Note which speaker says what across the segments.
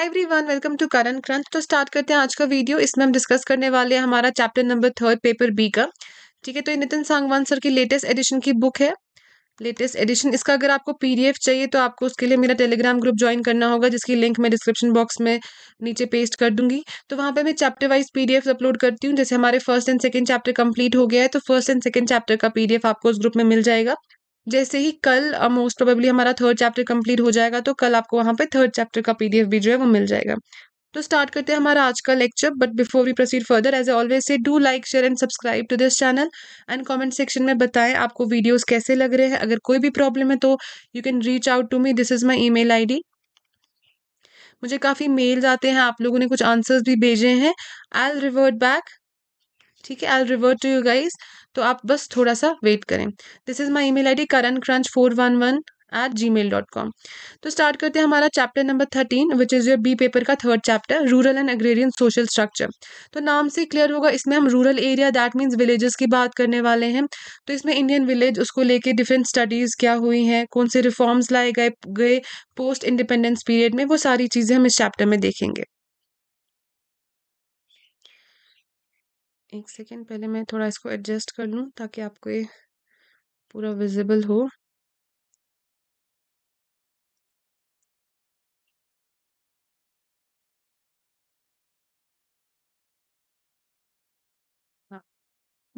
Speaker 1: Every everyone welcome to current crunch तो start करते हैं आज का वीडियो इसमें हम डिस्कस करने वाले हैं हमारा chapter number third paper B का ठीक है तो ये नितिन सांगवान सर की लेटेस्ट एडिशन की बुक है लेटेस्ट एडिशन इसका अगर आपको पीडीएफ चाहिए तो आपको उसके लिए मेरा टेलीग्राम ग्रुप ज्वाइन करना होगा जिसकी लिंक मैं डिस्क्रिप्शन बॉक्स में नीचे पेस्ट कर दूंगी तो वहाँ पे मैं चैप्टर वाइज पीडीएफ अपलोड करती हूँ जैसे हमारे first and second chapter complete हो गया है तो फर्स्ट एंड सेकंड चैप्टर का पीडीएफ आपको उस ग्रुप में मिल जाएगा जैसे ही कल मोस्ट प्रोबेबली हमारा थर्ड चैप्टर कंप्लीट हो जाएगा तो कल आपको वहां पे थर्ड चैप्टर का पीडीएफ भी जो है वो मिल जाएगा तो स्टार्ट करते हैं हमारा आज का lecture but before we proceed further as always so do like share and subscribe to this channel and comment section में बताएं आपको वीडियोस कैसे लग रहे हैं अगर कोई भी प्रॉब्लम है तो you can reach out to me this is my email मुझे काफ़ी मेल्स आते हैं आप लोगों ने कुछ आंसर्स भी भेजे हैं आई एल रिवर्ट बैक ठीक है I'll revert to you guys तो आप बस थोड़ा सा वेट करें this is my email I D Karan crunch four one one at gmail dot com तो स्टार्ट करते हैं हमारा chapter number thirteen which is your B paper का third chapter rural and agrarian social structure तो नाम से clear होगा इसमें हम rural area that means villages की बात करने वाले हैं तो इसमें इंडियन विलेज उसको लेके डिफरेंट स्टडीज़ क्या हुई हैं कौन से रिफॉर्म्स लाए गए गए पोस्ट इंडिपेंडेंस पीरियड में वो सारी चीज़ें हम इस चैप्टर में देखेंगे एक सेकेंड पहले मैं थोड़ा इसको एडजस्ट कर लूँ ताकि आपको ये पूरा विजिबल हो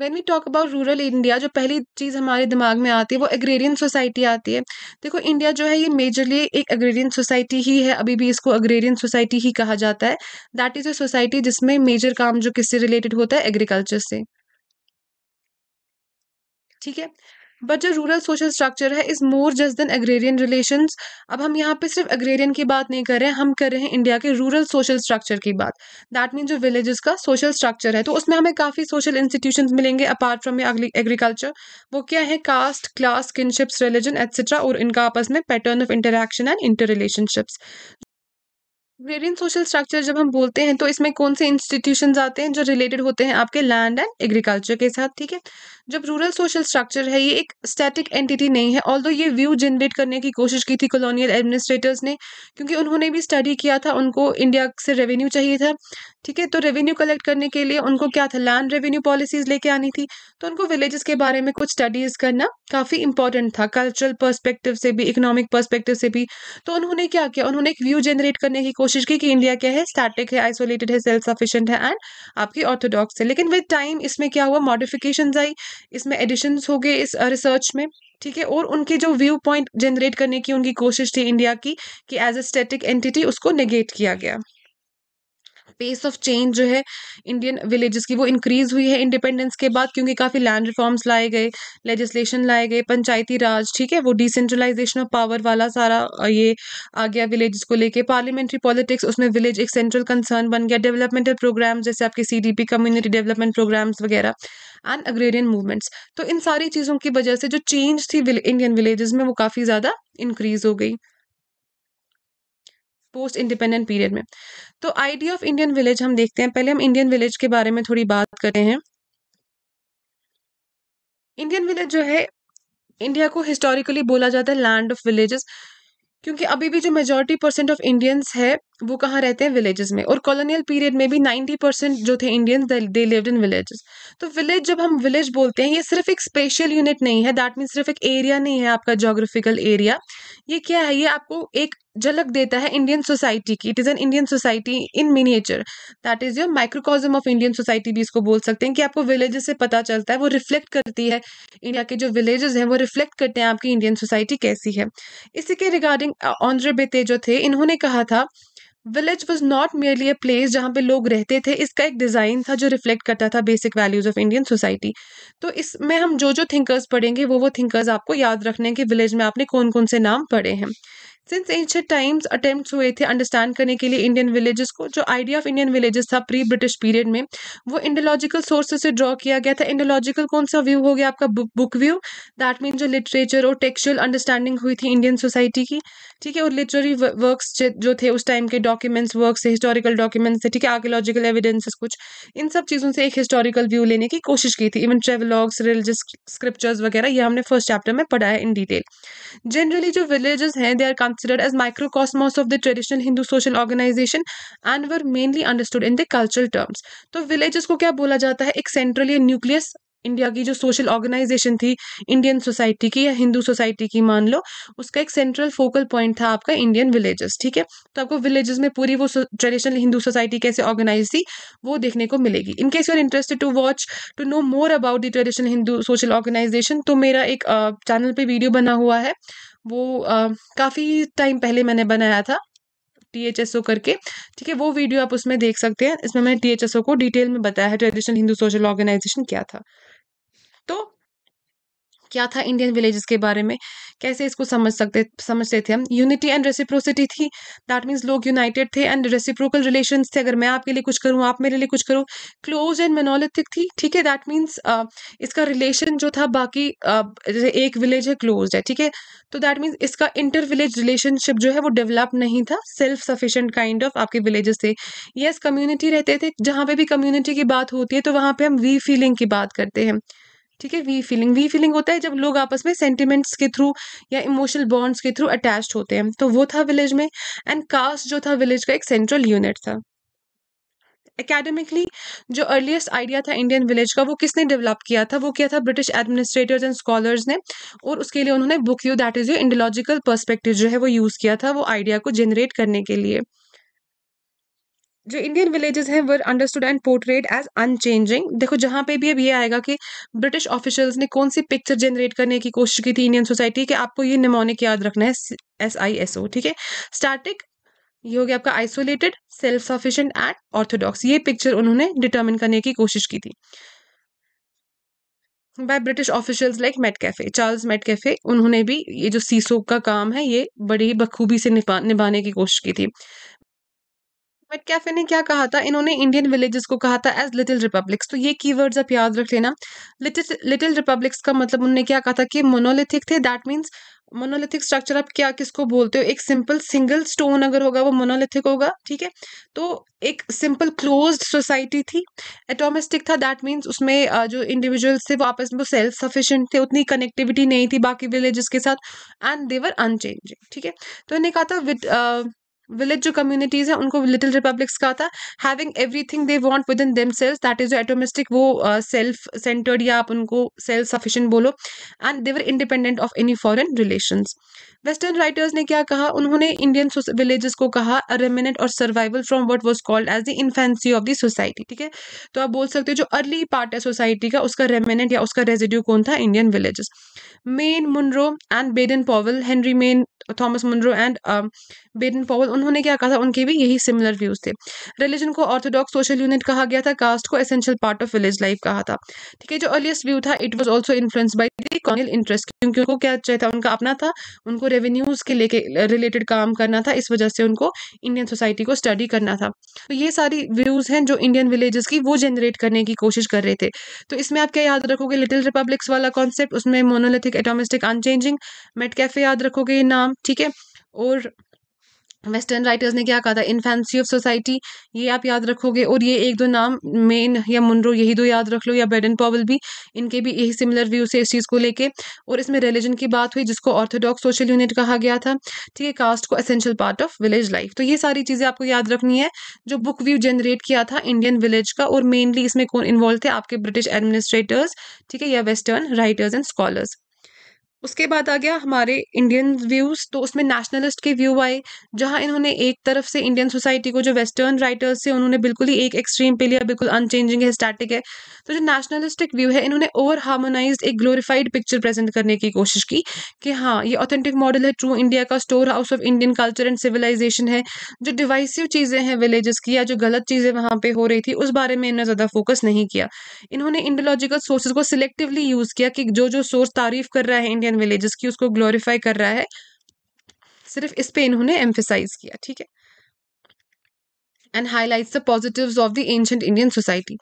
Speaker 1: when we talk about rural India जो पहली चीज़ हमारे दिमाग में आती है वो एग्रेरियन सोसाइटी आती है देखो इंडिया जो है ये मेजरली एक एग्रेरियन सोसाइटी ही है अभी भी इसको अग्रेरियन सोसाइटी ही कहा जाता है दैट इज़ अ सोसाइटी जिसमें मेजर काम जो किससे रिलेटेड होता है एग्रीकल्चर से ठीक है बट जो रूरल सोशल स्ट्रक्चर है is more just than agrarian relation अब हम यहाँ पे सिर्फ एग्रेरियन की बात नहीं कर रहे हैं हम कर रहे हैं इंडिया के रूरल सोशल स्ट्रक्चर की बात दैट मीन जो विलेजेस का सोशल स्ट्रक्चर है तो उसमें हमें काफ़ी सोशल इंस्टीट्यूशन मिलेंगे अपार्ट फ्रॉम एग्रीकल्चर वो क्या है caste class kinships religion etcetera और इनका आपस में pattern of interaction and inter relationships agrarian social structure जब हम बोलते हैं तो इसमें कौन से इंस्टीट्यूशन आते हैं जो रिलेटेड होते हैं आपके लैंड एंड एग्रीकल्चर के साथ ठीक है जब रूरल सोशल स्ट्रक्चर है ये एक स्टैटिक एंटिटी नहीं है ऑल ये व्यू जनरेट करने की कोशिश की थी कॉलोनियल एडमिनिस्ट्रेटर्स ने क्योंकि उन्होंने भी स्टडी किया था उनको इंडिया से रेवेन्यू चाहिए था ठीक है तो रेवेन्यू कलेक्ट करने के लिए उनको क्या था लैंड रेवेन्यू पॉलिसीज लेके आनी थी तो उनको विलेजेस के बारे में कुछ स्टडीज करना काफ़ी इंपॉर्टेंट था कल्चरल परस्पेक्टिव से भी इकोनॉमिक पर्सपेक्टिव से भी तो उन्होंने क्या किया उन्होंने एक व्यू जनरेट करने की कोशिश की कि इंडिया क्या है स्टैटिक है आइसोलेटेड है सेल्फ सफिशेंट है एंड आपकी ऑर्थोडॉक्स है लेकिन विद टाइम इसमें क्या हुआ मॉडिफिकेशन आई इसमें एडिशंस हो गए इस रिसर्च में ठीक है और उनके जो व्यू पॉइंट जनरेट करने की उनकी कोशिश थी इंडिया की कि एज अ स्टेटिक एंटिटी उसको निगेट किया गया पेस ऑफ चेंज जो है इंडियन विलेजेस की वो इंक्रीज़ हुई है इंडिपेंडेंस के बाद क्योंकि काफ़ी लैंड रिफॉर्म्स लाए गए लेजिस्लेशन लाए गए पंचायती राज ठीक है वो डिसेंट्रलाइजेशन ऑफ पावर वाला सारा ये आ गया विलेजेस को लेके पार्लियामेंट्री पॉलिटिक्स उसमें विलेज एक सेंट्रल कंसर्न बन गया डेवलपमेंटल प्रोग्राम जैसे आपके सी कम्युनिटी डेवलपमेंट प्रोग्राम्स वगैरह एंड अग्रेरियन मूवमेंट्स तो इन सारी चीज़ों की वजह से जो चेंज थी इंडियन विलेजेस में वो काफ़ी ज़्यादा इंक्रीज़ हो गई पोस्ट इंडिपेंडेंट पीरियड में तो आइडिया ऑफ इंडियन विलेज हम देखते हैं पहले हम इंडियन विलेज के बारे में थोड़ी बात करते हैं इंडियन विलेज जो है इंडिया को हिस्टोरिकली बोला जाता है लैंड ऑफ विलेजेस क्योंकि अभी भी जो मेजोरिटी परसेंट ऑफ इंडियंस है वो कहाँ रहते हैं विलेजेस में और कॉलोनियल पीरियड में भी नाइन्टी परसेंट जो थे Indian they lived in villages तो विलेज जब हम विलेज बोलते हैं ये सिर्फ एक स्पेशल यूनिट नहीं है दैट मीन सिर्फ एक एरिया नहीं है आपका जोग्राफिकल एरिया ये क्या है ये आपको एक झलक देता है इंडियन सोसाइटी की it is an Indian society in miniature that is your microcosm of Indian society भी इसको बोल सकते हैं कि आपको विलेजेस से पता चलता है वो रिफ्लेक्ट करती है इंडिया के जो विलेजेस हैं वो रिफ्लेक्ट करते हैं आपकी इंडियन सोसाइटी कैसी है इसी के रिगार्डिंग ऑनरेबे जो थे इन्होंने कहा था village was not merely a place जहाँ पे लोग रहते थे इसका एक डिज़ाइन था जो रिफ्लेक्ट करता था basic values of Indian society तो इसमें हम जो जो थिंकर्स पढ़ेंगे वो वो थिंकर्स आपको याद रखने हैं कि विलेज में आपने कौन कौन से नाम पढ़े हैं सिंस एंशट टाइम्स अटेम्प्ट हुए थे अंडरस्टैंड करने के लिए इंडियन विलेजेस को जो आइडिया ऑफ इंडियन विलेजेस था प्री ब्रिटिश पीरियड में वो इंडोलॉजिकल सोर्सेज से ड्रॉ किया गया था इंडोलॉजिकल कौन सा व्यू हो गया आपका बुक व्यू दैट मीन जो लिटरेचर और टेक्चुअल अंडरस्टैंडिंग हुई थी इंडियन सोसाइटी की ठीक है और लिटरेरी वर्क जो थे उस टाइम के डॉक्यूमेंट्स वर्क्स हिस्टोरिकल डॉक्यूमेंट्स थे ठीक है आर्कोलॉजिकल एविडेंसेस कुछ इन सब चीज़ों से एक हिस्टोरिकल व्यू लेने की कोशिश की थी इवन ट्रेवलॉग्स रिलीजियस स्क्रिप्चर्स वगैरह ये हमने फर्स्ट चैप्टर में पढ़ा है इन डिटेल जनरली जो विलेजेस हैं they are considered as microcosmos of the traditional Hindu social organization and were mainly understood in the cultural terms. तो villages को क्या बोला जाता है एक central या nucleus इंडिया की जो सोशल ऑर्गेनाइजेशन थी इंडियन सोसाइटी की या हिंदू सोसाइटी की मान लो उसका एक सेंट्रल फोकल पॉइंट था आपका इंडियन विलेजेस ठीक है तो आपको विलेजेस में पूरी वो ट्रेडिशनल हिंदू सोसाइटी कैसे ऑर्गेनाइज थी वो देखने को मिलेगी in case you are interested to watch to know more about the traditional Hindu social organization तो मेरा एक चैनल uh, पर वीडियो बना हुआ है वो काफ़ी टाइम पहले मैंने बनाया था टी एच एस ओ करके ठीक है वो वीडियो आप उसमें देख सकते हैं इसमें मैंने टी एच एस ओ को डिटेल में बताया है ट्रेडिशनल हिंदू सोशल ऑर्गेनाइजेशन क्या था तो क्या था इंडियन विलेजेस के बारे में कैसे इसको समझ सकते समझते थे हम यूनिटी एंड रेसिप्रोसिटी थी दैट मीन्स लोग यूनाइटेड थे एंड रेसिप्रोकल रिलेशन थे अगर मैं आपके लिए कुछ करूँ आप मेरे लिए कुछ करो क्लोज एंड मेनोलिथिक थी ठीक है दैट मीन्स इसका रिलेशन जो था बाकी uh, एक विलेज है क्लोज है ठीक है तो दैट मीन्स इसका इंटर विलेज रिलेशनशिप जो है वो डेवलप नहीं था सेल्फ सफिशेंट काइंड ऑफ आपके विलेजेस थे यस कम्युनिटी रहते थे जहाँ पे भी कम्युनिटी की बात होती है तो वहाँ पे हम वी फीलिंग की बात करते हैं ठीक है वी फीलिंग वी फीलिंग होता है जब लोग आपस में सेंटिमेंट्स के थ्रू या इमोशनल बॉन्ड्स के थ्रू अटैच्ड होते हैं तो वो था विलेज में एंड कास्ट जो था विलेज का एक सेंट्रल यूनिट था एकेडमिकली जो अर्लीस्ट आइडिया था इंडियन विलेज का वो किसने डेवलप किया था वो किया था ब्रिटिश एडमिनिस्ट्रेटर्स एंड स्कॉलर्स ने और उसके लिए उन्होंने book you that is you Indological perspective जो है वो यूज़ किया था वो आइडिया को जनरेट करने के लिए जो इंडियन विलेजेस हैं were understood and portrayed as unchanging देखो जहाँ पे भी अब ये आएगा कि ब्रिटिश ऑफिशियल्स ने कौन सी पिक्चर जनरेट करने की कोशिश की थी इंडियन सोसाइटी कि आपको ये निमोनिक याद रखना है एस आई एस ओ ठीक है स्टार्टिक ये हो गया आपका isolated self sufficient and orthodox ये पिक्चर उन्होंने डिटर्मिन करने की कोशिश की थी by British officials like Metcalfe Charles Metcalfe उन्होंने भी ये जो सीसो का काम है ये बड़ी बखूबी से निभा निभाने की कोशिश की थी बट कैफे ने क्या कहा था इन्होंने इंडियन विलेजेस को कहा था एज लिटिल रिपब्लिक्स तो ये कीवर्ड्स आप याद रख लेना लिटिल लिटिल रिपब्लिक्स का मतलब उन्होंने क्या कहा था कि मोनोलिथिक थे दैट मीन्स मोनोलिथिक स्ट्रक्चर आप क्या किसको बोलते हो एक सिंपल सिंगल स्टोन अगर होगा वो मोनोलिथिक होगा ठीक है तो एक सिंपल क्लोज्ड सोसाइटी थी एटोमेस्टिक था दैट मीन्स उसमें जो इंडिविजुअल्स थे वो आपस में वो सेल्फ सफिशिएंट थे उतनी कनेक्टिविटी नहीं थी बाकी विलेजेस के साथ एंड देवर अनचेंजिंग ठीक है तो इन्हें कहा था विद विलेज जो कम्युनिटीज़ हैं उनको लिटिल रिपब्लिक्स का था having everything they want within themselves that is atomistic वो सेल्फ सेंटर्ड या आप उनको सेल्फ सफिशेंट बोलो and they were independent of any foreign relations western writers ने क्या कहा उन्होंने इंडियन विलेजेस को कहा रेमिनेंट और survival from what was called as the infancy of the society ठीक है तो आप बोल सकते हो जो अर्ली पार्ट है सोसाइटी का उसका रेमिनेंट या उसका रेजिड्यू कौन था Indian villages Maine Munro and Baden Powell Henry Maine Thomas Munro and Baden Powell उन्होंने क्या कहा था उनके भी यही सिमिलर व्यूज थे रिलीजन को ऑर्थोडॉक्स सोशल यूनिट कहा गया था कास्ट को essential part of village life कहा था ठीक है जो अर्लीस्ट व्यू था it was also influence by the interest क्योंकि उनको क्या चाहिए था उनका अपना था उनको रेवेन्यूज के लेके रिलेटेड काम करना था इस वजह से उनको इंडियन सोसाइटी को स्टडी करना था तो ये सारी व्यूज हैं जो इंडियन विलेजेस की वो जनरेट करने की कोशिश कर रहे थे तो इसमें आप क्या याद रखोगे लिटिल रिपब्लिक्स वाला कॉन्सेप्ट उसमें monolithic atomistic unchanging Metcalfe याद रखोगे नाम ठीक है और वेस्टर्न राइटर्स ने क्या कहा था इन्फेंसी ऑफ सोसाइटी ये आप याद रखोगे और ये एक दो नाम मेन या मुनरो यही दो याद रख लो या बेडन पॉवल भी इनके भी यही सिमिलर व्यूज है इस चीज़ को लेके और इसमें रिलीजन की बात हुई जिसको ऑर्थोडॉक्स सोशल यूनिट कहा गया था ठीक है कास्ट को essential part of village life तो ये सारी चीज़ें आपको याद रखनी है जो बुक व्यू जनरेट किया था इंडियन विलेज का और मेनली इसमें कौन इन्वॉल्व थे आपके ब्रिटिश एडमिनिस्ट्रेटर्स ठीक है या वेस्टर्न राइटर्स एंड स्कॉलर्स उसके बाद आ गया हमारे इंडियन व्यूज़ तो उसमें नेशनलिस्ट के व्यू आए जहाँ इन्होंने एक तरफ से इंडियन सोसाइटी को जो वेस्टर्न राइटर्स से उन्होंने बिल्कुल ही एक एक्सट्रीम पे लिया बिल्कुल अनचेंजिंग है स्टैटिक है तो जो नेशनलिस्टिक व्यू है इन्होंने ओवर हार्मोनाइज एक ग्लोरीफाइड पिक्चर प्रेजेंट करने की कोशिश की कि हाँ ये ऑथेंटिक मॉडल है ट्रू इंडिया का store house of Indian culture and civilization है जो डिवाइसिव चीज़ें हैं विलेजेस की या जो गलत चीज़ें वहाँ पर हो रही थी उस बारे में इन्होंने ज़्यादा फोकस नहीं किया इन्होंने इंडोलॉजिकल सोर्सेज को सिलेक्टिवली यूज़ किया कि जो जो सोर्स तारीफ कर रहा है इंडियन एंड विलेजेस की उसको ग्लोरीफाई कर रहा है सिर्फ इस पे इन्होंने एम्फेसाइज किया ठीक है and highlights the positive of the ancient Indian society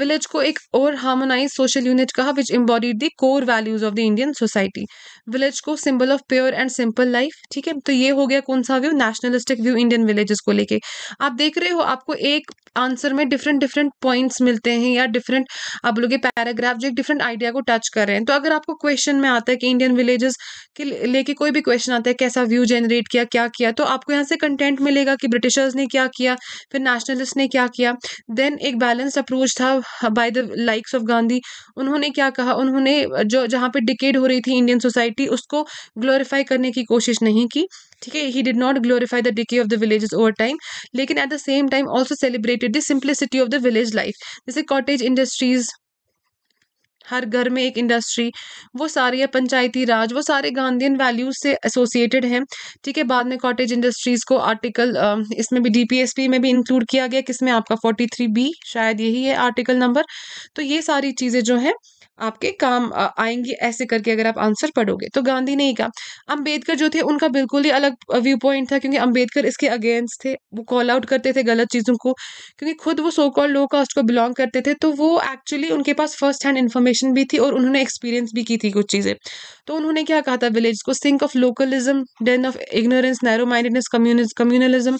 Speaker 1: village को एक और हार्मोनाइज सोशल यूनिट कहा which embodied the core values of the Indian society village को symbol of pure and simple life ठीक है तो ये हो गया कौन सा view nationalistic view Indian villages को लेके आप देख रहे हो आपको एक आंसर में डिफरेंट डिफरेंट पॉइंट्स मिलते हैं या डिफरेंट आप लोग पैराग्राफ जो एक डिफरेंट आइडिया को टच कर रहे हैं तो अगर आपको क्वेश्चन में आता है कि इंडियन विलेजेस के लेके कोई भी क्वेश्चन आता है कैसा व्यू जनरेट किया क्या किया तो आपको यहाँ से कंटेंट मिलेगा कि ब्रिटिशर्स ने क्या किया फिर नेशनलिस्ट ने क्या किया देन एक बैलेंस अप्रोच था by the likes of Gandhi उन्होंने क्या कहा उन्होंने जो जहाँ पे डिकेड हो रही थी इंडियन सोसाइटी डिटी उसको ग्लोरीफाई करने की कोशिश नहीं की ठीक है he did not glorify the decay of the village over time लेकिन at the same time also celebrated the simplicity of the village life जैसे कॉटेज इंडस्ट्रीज हर घर में एक इंडस्ट्री वो सारी है पंचायती राज वो सारे गांधीन वैल्यूज से एसोसिएटेड हैं ठीक है बाद में कॉटेज इंडस्ट्रीज़ को आर्टिकल इसमें भी डीपीएसपी में भी इंक्लूड किया गया किसमें आपका फोर्टी थ्री बी शायद यही है आर्टिकल नंबर तो ये सारी चीज़ें जो हैं आपके काम आएंगी ऐसे करके अगर आप आंसर पढ़ोगे तो गांधी ने ही कहा अंबेडकर जो थे उनका बिल्कुल ही अलग व्यू पॉइंट था क्योंकि अंबेडकर इसके अगेंस्ट थे वो कॉल आउट करते थे गलत चीज़ों को क्योंकि खुद वो सो कॉल लो कास्ट को बिलोंग करते थे तो वो एक्चुअली उनके पास फर्स्ट हैंड इन्फॉर्मेशन प्रेजेंटेशन भी थी और उन्होंने एक्सपीरियंस भी की थी कुछ चीज़ें तो उन्होंने क्या कहा था विलेज को sink of localism den of ignorance narrow mindedness communalism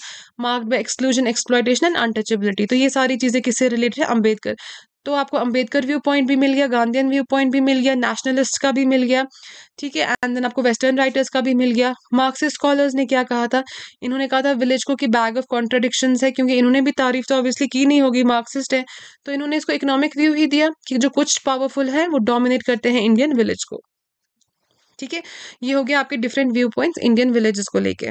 Speaker 1: marked by exclusion exploitation and untouchability तो ये सारी चीज़ें किससे रिलेटेड है अम्बेडकर तो आपको अंबेडकर व्यू पॉइंट भी मिल गया गांधीन व्यू पॉइंट भी मिल गया नेशनलिस्ट का भी मिल गया ठीक है एंड देन आपको वेस्टर्न राइटर्स का भी मिल गया मार्क्सिस्ट स्कॉलर्स ने क्या कहा था इन्होंने कहा था विलेज को कि बैग ऑफ कॉन्ट्रडिक्शन है क्योंकि इन्होंने भी तारीफ तो ऑब्वियसली की नहीं होगी मार्क्सिस्ट है तो इन्होंने इसको इकोनॉमिक व्यू ही दिया कि जो कुछ पावरफुल है वो डोमिनेट करते हैं इंडियन विलेज को ठीक है ये हो गया आपके different view points Indian villages को लेके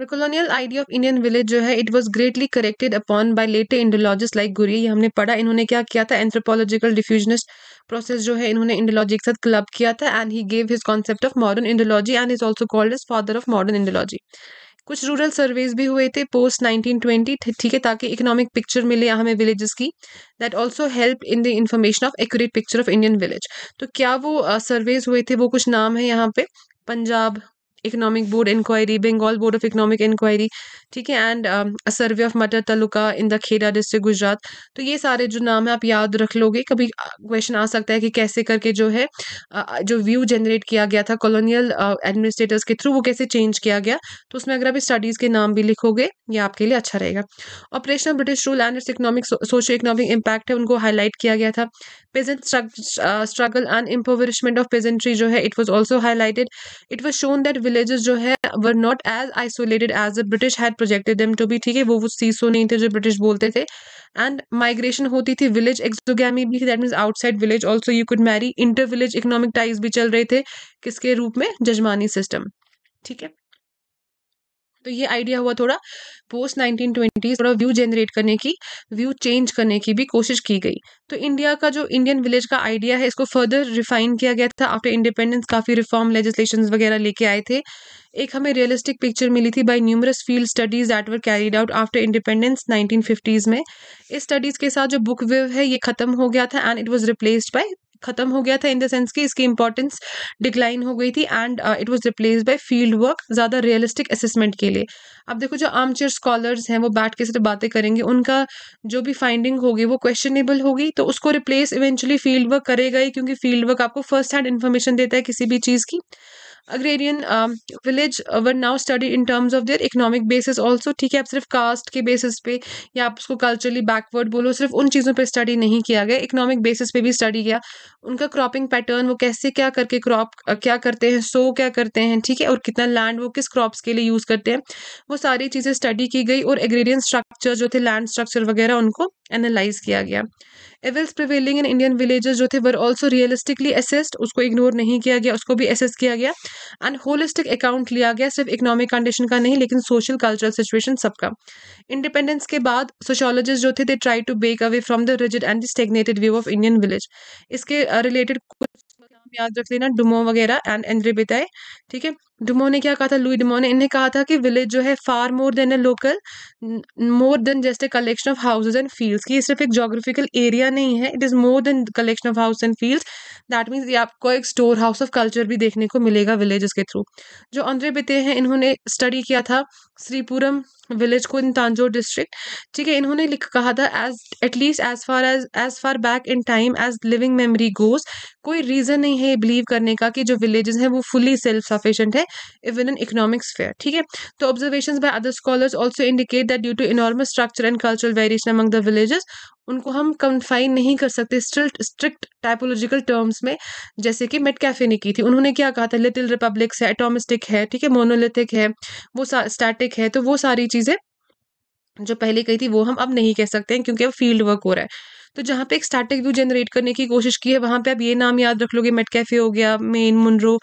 Speaker 1: the colonial idea of Indian village जो है it was greatly corrected upon by late Indologist like Ghurye ये हमने पढ़ा इन्होंने क्या किया था एंथ्रोपोलॉजिकल डिफ्यूजनिस्ट प्रोसेस जो है इन्होंने इंडोलॉजी के साथ क्लब किया था and he gave his concept of modern Indology and is also called as father of modern Indology कुछ रूरल सर्वेज भी हुए थे पोस्ट 1920 ठीक है ताकि इकोनॉमिक पिक्चर मिले हमें विलेजेस की that also help in the information of accurate picture of Indian village तो क्या वो सर्वेज uh, हुए थे वो कुछ नाम है यहाँ पे Punjab economic board inquiry Bengal board of economic inquiry ठीक है and survey of Matar taluka in the Kheda district Gujarat तो ये सारे जो नाम है आप याद रख लोगे कभी क्वेश्चन आ सकता है कि कैसे करके जो है जो व्यू जनरेट किया गया था कॉलोनियल एडमिनिस्ट्रेटर्स uh, के थ्रू वो कैसे चेंज किया गया तो उसमें अगर आप स्टडीज़ के नाम भी लिखोगे ये आपके लिए अच्छा रहेगा operation British rule and its economic socio economic impact है उनको हाईलाइट किया गया था peasant struggle and impoverishment of peasantry जो है it was also highlighted it was shown that villages जो है were not as isolated as the British had projected them to be ठीक है वो वो सीसो नहीं थे जो ब्रिटिश बोलते थे एंड माइग्रेशन होती थी विलेज एक्सोगैमी भी that means outside village also you could marry inter village economic ties भी चल रहे थे किसके रूप में जजमानी सिस्टम ठीक है तो ये आइडिया हुआ थोड़ा पोस्ट नाइनटीन ट्वेंटी थोड़ा व्यू जनरेट करने की व्यू चेंज करने की भी कोशिश की गई तो इंडिया का जो इंडियन विलेज का आइडिया है इसको फर्दर रिफाइन किया गया था आफ्टर इंडिपेंडेंस काफ़ी रिफॉर्म लेजिस्लेशन वगैरह लेके आए थे एक हमें रियलिस्टिक पिक्चर मिली थी by numerous field studies that were carried out after independence nineteen fifties में इस स्टडीज़ के साथ जो बुक वेव है ये ख़त्म हो गया था and it was replaced by खत्म हो गया था इन द सेंस कि इसकी इंपॉर्टेंस डिक्लाइन हो गई थी and it was replace by field work ज़्यादा रियलिस्टिक असेसमेंट के लिए अब देखो जो आम चेयर स्कॉलर्स हैं वो बैठ के सिर्फ बातें करेंगे उनका जो भी फाइंडिंग होगी वो क्वेश्चनेबल होगी तो उसको रिप्लेस इवेंचुअली फील्ड वर्क करेगा ही क्योंकि फील्ड वर्क आपको फर्स्ट हैंड इन्फॉर्मेशन देता है किसी भी चीज़ की agrarian village were now study in terms of their economic basis also ठीक है आप सिर्फ कास्ट के बेसिस पे या आप उसको कल्चरली बैकवर्ड बोलो सिर्फ उन चीज़ों पर स्टडी नहीं किया गया इकोनॉमिक बेसिस पे भी स्टडी किया उनका क्रॉपिंग पैटर्न वो कैसे क्या करके क्रॉप क्या करते हैं सो क्या करते हैं ठीक है और कितना लैंड वो किस क्रॉप्स के लिए यूज़ करते हैं वो सारी चीज़ें स्टडी की गई और एग्रेरियन स्ट्रक्चर जो थे लैंड स्ट्रक्चर वगैरह उनको एनालाइज किया गया evils prevailing in Indian villages जो थे वर ऑल्सो रियलिस्टिकली असेस्ड उसको इग्नोर नहीं किया गया उसको भी असेस किया गया एंड होलिस्टिक अकाउंट लिया गया सिर्फ इकोनॉमिक कंडीशन का नहीं लेकिन सोशल कल्चरल सिचुएशन सबका इंडिपेंडेंस के बाद सोशोलॉजिस्ट जो थे they try to break away from the rigid and stagnated view of Indian village इसके रिलेटेड uh, कुछ याद रख लेना डुमो वगैरह एंड एंड्रे बिताए ठीक है डुमो ने क्या कहा था लुई डुमो ने इन्हें कहा था कि विलेज जो है far more than a local more than just a collection of houses and fields कि ये सिर्फ एक जोग्राफिकल एरिया नहीं है it is more than collection of house and fields that means आपको एक स्टोर हाउस ऑफ कल्चर भी देखने को मिलेगा विलेज के थ्रू जो अंद्रे बिते हैं इन्होंने स्टडी किया था श्रीपुरम विलेज को इन तांजोर डिस्ट्रिक्ट ठीक है इन्होंने लिख कहा था as at least as far as as far back in time as living memory goes कोई रीज़न नहीं है बिलीव करने का कि जो विलेजेस हैं वो फुली सेल्फ सफिशेंट है इवन इन इकोनॉमिक्स फेयर ठीक है तो observation by other scholars also indicate that due to enormous structure and cultural variation among the villages उनको हम कन्फाइन नहीं कर सकते स्ट्रिक्ट स्ट्रिक्ट टाइपोलॉजिकल टर्म्स में जैसे कि मेट कैफे ने की थी उन्होंने क्या कहा था लिटिल रिपब्लिक्स है एटोमिस्टिक है ठीक है मोनोलिथिक है वो स्टैटिक है तो वो सारी चीज़ें जो पहले कही थी वो हम अब नहीं कह सकते हैं क्योंकि अब फील्ड वर्क हो रहा है तो जहाँ पे एक स्टैटिक व्यू जनरेट करने की कोशिश की है वहाँ पे आप ये नाम याद रख लोगे मेट कैफे हो गया Maine Munro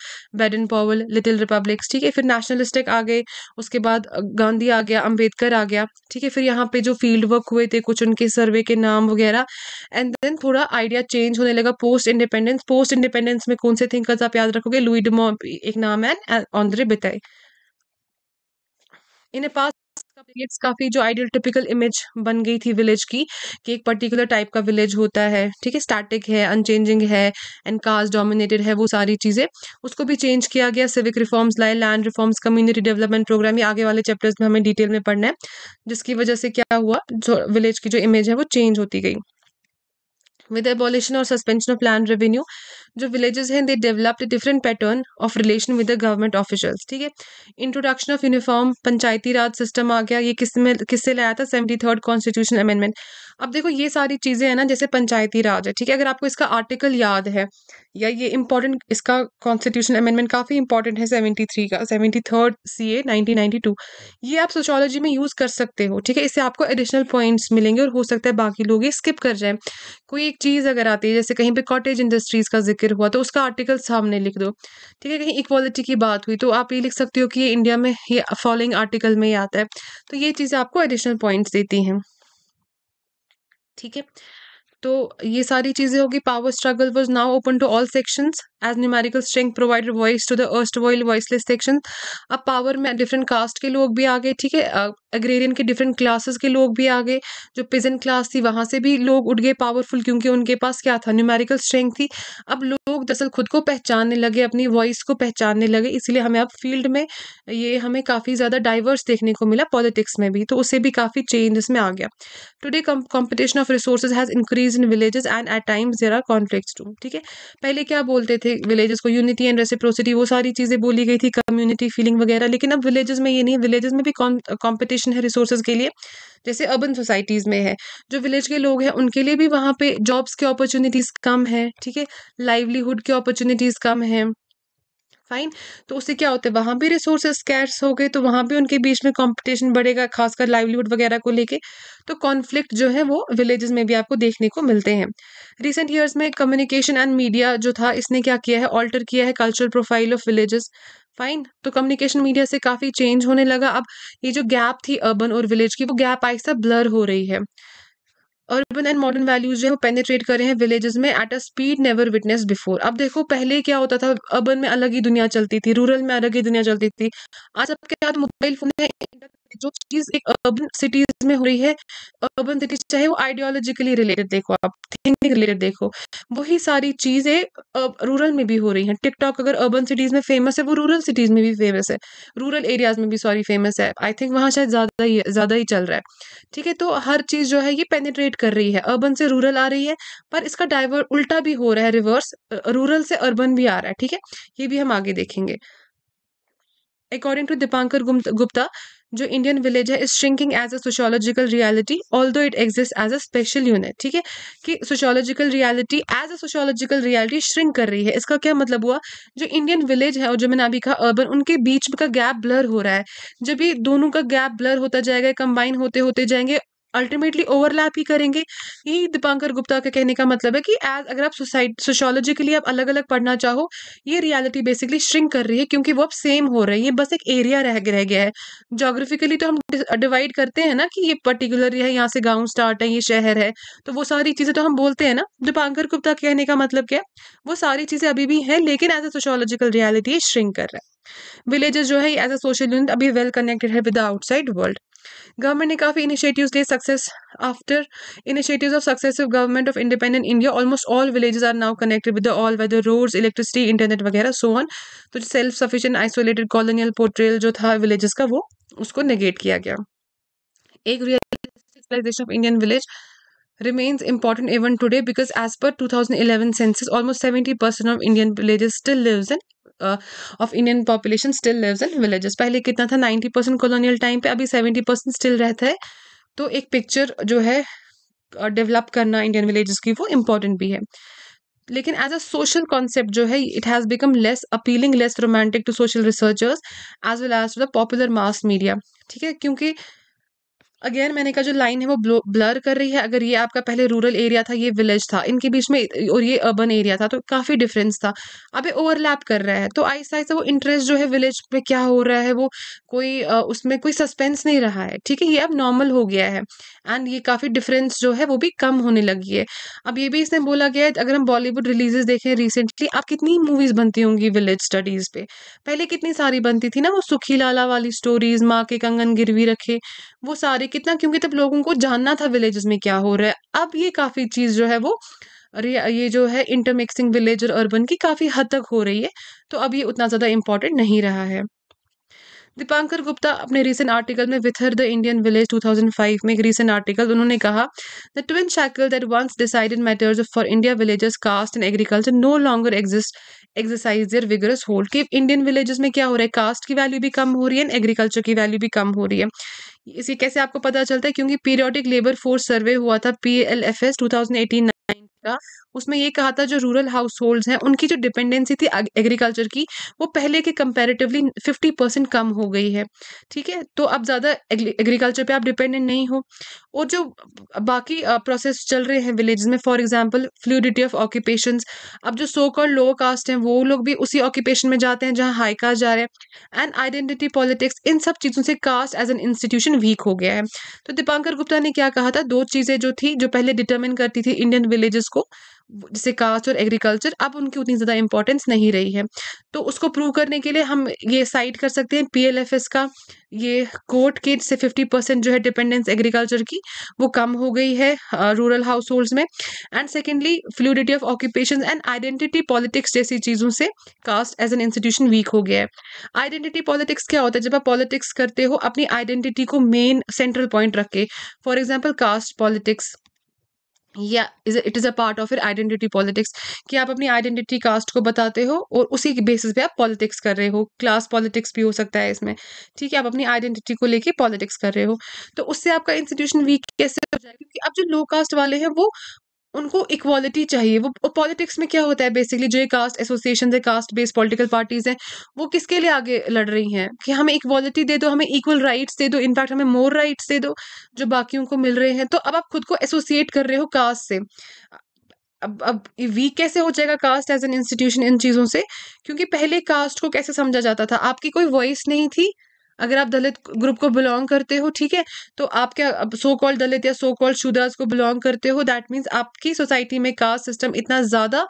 Speaker 1: and Powell little republics ठीक है फिर नेशनलिस्टिक आ गए उसके बाद गांधी आ गया अम्बेडकर आ गया ठीक है फिर यहाँ पे जो फील्ड वर्क हुए थे कुछ उनके सर्वे के नाम वगैरह एंड देन थोड़ा आइडिया चेंज होने लगा पोस्ट इंडिपेंडेंस पोस्ट इंडिपेंडेंस में कौन से थिंकर्स आप याद रखोगे लुई एक नाम है ऑन्द्रे बिताई इन ए पीरियड्स काफ़ी जो आइडियल टिपिकल इमेज बन गई थी विलेज की कि एक पर्टिकुलर टाइप का विलेज होता है ठीक है स्टैटिक है अनचेंजिंग है एंड कास्ट डोमिनेटेड है वो सारी चीज़ें उसको भी चेंज किया गया सिविक रिफॉर्म्स लाए land reforms community development programme ये आगे वाले चैप्टर्स में हमें डिटेल में पढ़ना है जिसकी वजह से क्या हुआ जो विलेज की जो इमेज है वो चेंज होती गई विद एबोलिशन और सस्पेंशन ऑफ लैंड रेवेन्यू जो विलेजेस हैं they developed different pattern of relation with the government officials ठीक है introduction of uniform Panchayati Raj system आ गया ये किस में किससे लाया था सेवेंटी थर्ड कॉन्स्टिट्यूशन अमेंडमेंट अब देखो ये सारी चीज़ें हैं ना जैसे पंचायती राज है ठीक है अगर आपको इसका आर्टिकल याद है या ये इंपॉर्टेंट इसका कॉन्स्टिट्यूशन अमेंडमेंट काफ़ी इंपॉर्टेंट है सेवेंटी थ्री का seventy third C A nineteen ninety two ये आप सोशोलॉजी में यूज़ कर सकते हो ठीक है इससे आपको एडिशनल पॉइंट्स मिलेंगे और हो सकता है बाकी लोग ये स्किप कर जाएं कोई एक चीज़ अगर आती है जैसे कहीं पे कॉटेज इंडस्ट्रीज़ का जिक्र हुआ तो उसका आर्टिकल सामने लिख दो ठीक है कहीं इक्वालिटी की बात हुई तो आप ये लिख सकते हो कि ये इंडिया में ये फॉलोइंग आर्टिकल में ही आता है तो ये चीज़ें आपको एडिशनल पॉइंट्स देती हैं ठीक है तो ये सारी चीज़ें होगी power struggle was now open to all sections as numerical strength provided voice to the erstwhile voiceless section अब पावर में डिफरेंट कास्ट के लोग भी आ गए ठीक है अग्रेरियन के डिफरेंट क्लासेस के लोग भी आ गए जो पिजन क्लास थी वहाँ से भी लोग उठ गए पावरफुल क्योंकि उनके पास क्या था न्यूमेरिकल स्ट्रेंथ थी अब लोग दरअसल खुद को पहचानने लगे अपनी वॉइस को पहचानने लगे इसलिए हमें अब फील्ड में ये हमें काफ़ी ज़्यादा डाइवर्स देखने को मिला पॉलिटिक्स में भी तो उससे भी काफ़ी चेंज इसमें आ गया today competition of resource has increase in villages and at times there are conflicts too ठीक है पहले क्या बोलते थे विलेजेस को यूनिटी एंड रेसिप्रोसिटी वो सारी चीज़ें बोली गई थी कम्युनिटी फीलिंग वगैरह लेकिन अब विलेजेस में ये नहीं विलेजेस में भी कॉम्पिटिशन एलोकेशन है रिसोर्सेज के लिए जैसे अर्बन सोसाइटीज़ में है जो विलेज के लोग हैं उनके लिए भी वहाँ पे जॉब्स के अपॉर्चुनिटीज़ कम है ठीक है लाइवलीहुड के अपॉर्चुनिटीज़ कम है फाइन तो उससे क्या होता है वहाँ भी रिसोर्सेज स्कैर्स हो गए तो वहाँ भी उनके बीच में कंपटीशन बढ़ेगा खासकर लाइवलीहुड वगैरह को लेके तो कॉन्फ्लिक्ट जो है वो विलेजेस में भी आपको देखने को मिलते हैं रिसेंट ईयर्स में कम्युनिकेशन एंड मीडिया जो था इसने क्या किया है ऑल्टर किया है cultural profile of villages fine तो कम्युनिकेशन मीडिया से काफ़ी चेंज होने लगा अब ये जो गैप थी अर्बन और विलेज की वो गैप आहिस्ता ब्लर हो रही है अर्बन एंड मॉडर्न वैल्यूज जो है वो कर रहे हैं विलेजेस में at a speed never witness before अब देखो पहले क्या होता था अर्बन में अलग ही दुनिया चलती थी रूरल में अलग ही दुनिया चलती थी आज सबके साथ मोबाइल फोन है जो चीज एक अर्बन सिटीज में हो रही है अर्बन सिटीज चाहे वो आइडियोलॉजिकली रिलेटेड देखो आप थिंकिंग रिलेटेड देखो वही सारी चीजें रूरल में भी हो रही हैं टिकटॉक अगर अर्बन सिटीज में फेमस है वो रूरल सिटीज में भी फेमस है रूरल एरियाज में भी सॉरी फेमस है आई थिंक वहाँ शायद ज्यादा ही ज्यादा ही चल रहा है ठीक है तो हर चीज जो है ये पेनिट्रेट कर रही है अर्बन से रूरल आ रही है पर इसका डाइवर्ट उल्टा भी हो रहा है रिवर्स रूरल से अर्बन भी आ रहा है ठीक है ये भी हम आगे देखेंगे अकॉर्डिंग टू दीपांकर गुप्ता जो इंडियन विलेज है is shrinking as a sociological reality although it exist as a special unit ठीक है कि sociological reality as a sociological reality shrink कर रही है इसका क्या मतलब हुआ जो इंडियन विलेज है और जो मैंने अभी कहा अर्बन उनके बीच का गैप ब्लर हो रहा है जब ये दोनों का गैप ब्लर होता जाएगा कंबाइन होते होते जाएंगे अल्टीमेटली ओवरलैप ही करेंगे यही दीपांकर गुप्ता का कहने का मतलब है कि एज अगर आप सोसाइट सोशोलॉजी के लिए आप अलग अलग पढ़ना चाहो ये रियलिटी बेसिकली श्रिंक कर रही है क्योंकि वो अब सेम हो रही है बस एक एरिया रह रह गया है जोग्राफिकली तो हम डिवाइड करते हैं ना कि ये पर्टिकुलर है यहाँ से गाँव स्टार्ट है ये शहर है तो वो सारी चीज़ें तो हम बोलते हैं ना दीपांकर गुप्ता कहने का मतलब क्या है वो सारी चीज़ें अभी भी हैं लेकिन एज अ सोशोलॉजिकल रियालिटी ये श्रिंक कर रहा है विलेजेस जो है एज अ सोशल यूनिट अभी वेल कनेक्टेड है विद आउटसाइड वर्ल्ड गवर्नमेंट ने काफ़ी इनिशिएटिव्स लिए success after initiatives of successive government of independent India almost all villages are now connected with the all weather roads electricity internet वगैरह so on तो self sufficient isolated colonial portrayal जो था villages का वो उसको negate किया गया एक realization of Indian village remains important even today because as per two thousand eleven census almost seventy percent of Indian villages still lives in of Indian population still lives in villages पहले कितना था ninety percent colonial time पे अभी seventy percent still रहता है तो एक picture जो है डेवलप uh, करना इंडियन विलेजेस की वो इम्पोर्टेंट भी है लेकिन एज अ सोशल कॉन्सेप्ट जो है it has become less appealing less romantic to social researchers as well as to the popular mass media ठीक है क्योंकि अगेन मैंने कहा जो लाइन है वो ब्लर कर रही है अगर ये आपका पहले रूरल एरिया था ये विलेज था इनके बीच में और ये अर्बन एरिया था तो काफ़ी डिफरेंस था अब ये ओवरलैप कर रहा है तो आहिस्ता आहिस्ता वो इंटरेस्ट जो है विलेज में क्या हो रहा है वो कोई उसमें कोई सस्पेंस नहीं रहा है ठीक है ये अब नॉर्मल हो गया है एंड ये काफ़ी डिफरेंस जो है वो भी कम होने लगी है अब ये भी इसने बोला गया है अगर हम बॉलीवुड रिलीजेस देखें रिसेंटली आप कितनी मूवीज़ बनती होंगी विलेज स्टडीज़ पे पहले कितनी सारी बनती थी ना वो सुखी लाला वाली स्टोरीज़ माँ के कंगन गिरवी रखे वो सारे कितना क्योंकि तब लोगों को जानना था विलेजेस में क्या हो रहा है अब ये काफ़ी चीज़ जो है वो ये जो है इंटरमिक्सिंग विलेज और अर्बन की काफ़ी हद तक हो रही है तो अब ये उतना ज़्यादा इंपॉर्टेंट नहीं रहा है दीपांकर गुप्ता अपने रीसेंट आर्टिकल में विथर द इंडियन विलेज 2005 में एक रीसेंट आर्टिकल उन्होंने कहा the twin shackle that once decided matters for India villages caste and agriculture no longer exist exercise their vigorous hold कि इंडियन विलेजेस में क्या हो रहा है कास्ट की वैल्यू भी कम हो रही है एंड एग्रीकल्चर की वैल्यू भी कम हो रही है इसे कैसे आपको पता चलता है क्योंकि पीरियोडिक लेबर फोर्स सर्वे हुआ था P L F S two thousand eighteen था उसमें ये कहा था जो रूरल हाउस होल्ड हैं उनकी जो डिपेंडेंसी थी एग्रीकल्चर की वो पहले के कंपेरेटिवली फिफ्टी परसेंट कम हो गई है ठीक है तो अब ज़्यादा एग्रीकल्चर पे आप डिपेंडेंट नहीं हो और जो बाकी प्रोसेस चल रहे हैं विलेज में for example fluidity of occupation अब जो सो कॉल लोअर कास्ट हैं वो लोग भी उसी ऑक्यूपेशन में जाते हैं जहाँ हाई कास्ट जा रहे हैं एंड आइडेंटिटी पॉलिटिक्स इन सब चीज़ों से caste as an institution weak हो गया है तो दीपांकर गुप्ता ने क्या कहा था दो चीज़ें जो थी जो पहले डिटर्मिन करती थी इंडियन विलेजेस उसको जैसे कास्ट और एग्रीकल्चर अब उनकी उतनी ज़्यादा इंपॉर्टेंस नहीं रही है तो उसको प्रूव करने के लिए हम ये साइड कर सकते हैं पी का ये कोर्ट के से फिफ्टी परसेंट जो है डिपेंडेंस एग्रीकल्चर की वो कम हो गई है रूरल हाउस होल्ड्स में and secondly fluidity of occupation and identity politics जैसी चीज़ों से caste as an institution weak हो गया है आइडेंटिटी पॉलिटिक्स क्या होता है जब आप पॉलिटिक्स करते हो अपनी आइडेंटिटी को मेन सेंट्रल पॉइंट रख के फॉर एग्जाम्पल कास्ट पॉलिटिक्स या is it is a part of your identity politics कि आप अपनी आइडेंटिटी कास्ट को बताते हो और उसी के बेसिस पे आप पॉलिटिक्स कर रहे हो क्लास पॉलिटिक्स भी हो सकता है इसमें ठीक है आप अपनी आइडेंटिटी को लेके पॉलिटिक्स कर रहे हो तो उससे आपका इंस्टीट्यूशन वीक कैसे हो जाएगा क्योंकि अब जो लो कास्ट वाले हैं वो उनको इक्वालिटी चाहिए वो पॉलिटिक्स में क्या होता है बेसिकली जो ये कास्ट एसोसिएशन है कास्ट बेस्ड पॉलिटिकल पार्टीज हैं वो किसके लिए आगे लड़ रही हैं कि हमें इक्वालिटी दे दो हमें इक्वल राइट्स दे दो इनफैक्ट हमें मोर राइट्स दे दो जो बाकियों को मिल रहे हैं तो अब आप खुद को एसोसिएट कर रहे हो कास्ट से अब अब वीक कैसे हो जाएगा कास्ट एज एन इंस्टीट्यूशन इन चीज़ों से क्योंकि पहले कास्ट को कैसे समझा जाता था आपकी कोई वॉइस नहीं थी अगर आप दलित ग्रुप को बिलोंग करते हो ठीक है तो आप क्या सो कॉल्ड दलित या सो कॉल्ड शुदाज को बिलोंग करते हो दैट मीन्स आपकी सोसाइटी में कास्ट सिस्टम इतना ज़्यादा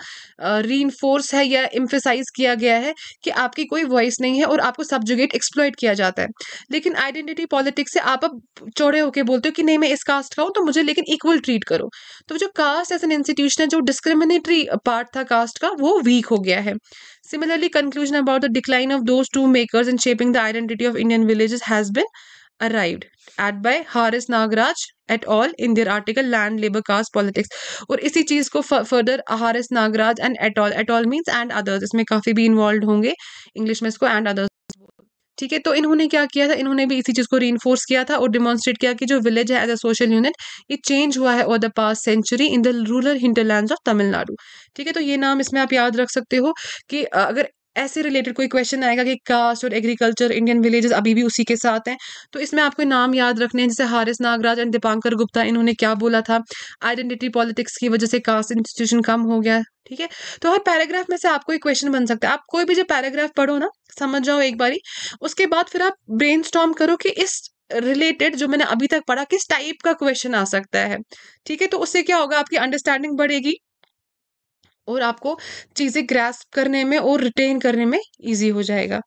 Speaker 1: री इन्फोर्स है या इम्फेसाइज किया गया है कि आपकी कोई वॉइस नहीं है और आपको सब्जुगेट एक्सप्लॉयट किया जाता है लेकिन आइडेंटिटी पॉलिटिक्स से आप अब चौड़े होकर बोलते हो कि नहीं मैं इस कास्ट का हूँ तो मुझे लेकिन इक्वल ट्रीट करो तो जो कास्ट एज एन इंस्टीट्यूशन है जो डिस्क्रिमिनेटरी पार्ट था कास्ट का वो वीक हो गया है Similarly, conclusion about the decline of those two makers in shaping the identity of Indian villages has been arrived at by Haris Nagraj et al. in their article Land, Labor, Caste, Politics. And this thing को further Haris Nagraj and et al. et al. means and others. इसमें काफ़ी भी involve होंगे English में इसको and ठीक है तो इन्होंने क्या किया था इन्होंने भी इसी चीज़ को री किया था और डिमॉन्स्ट्रेट किया कि जो विलेज है एज अ सोशल यूनिट ये चेंज हुआ है over the past century in the rural hinterland of Tamil Nadu ठीक है तो ये नाम इसमें आप याद रख सकते हो कि अगर ऐसे रिलेटेड कोई क्वेश्चन आएगा कि कास्ट और एग्रीकल्चर इंडियन विलेजेस अभी भी उसी के साथ हैं तो इसमें आपको नाम याद रखने हैं जैसे हारिस नागराज एंड दीपांकर गुप्ता इन्होंने क्या बोला था आइडेंटिटी पॉलिटिक्स की वजह से कास्ट इंस्टीट्यूशन कम हो गया ठीक है तो हर पैराग्राफ में से आपको एक क्वेश्चन बन सकता है आप कोई भी जो पैराग्राफ पढ़ो ना समझ जाओ एक बारी उसके बाद फिर आप ब्रेन करो कि इस रिलेटेड जो मैंने अभी तक पढ़ा किस टाइप का क्वेश्चन आ सकता है ठीक है तो उससे क्या होगा आपकी अंडरस्टैंडिंग बढ़ेगी और आपको चीज़ें ग्रैस्प करने में और रिटेन करने में ईजी हो जाएगा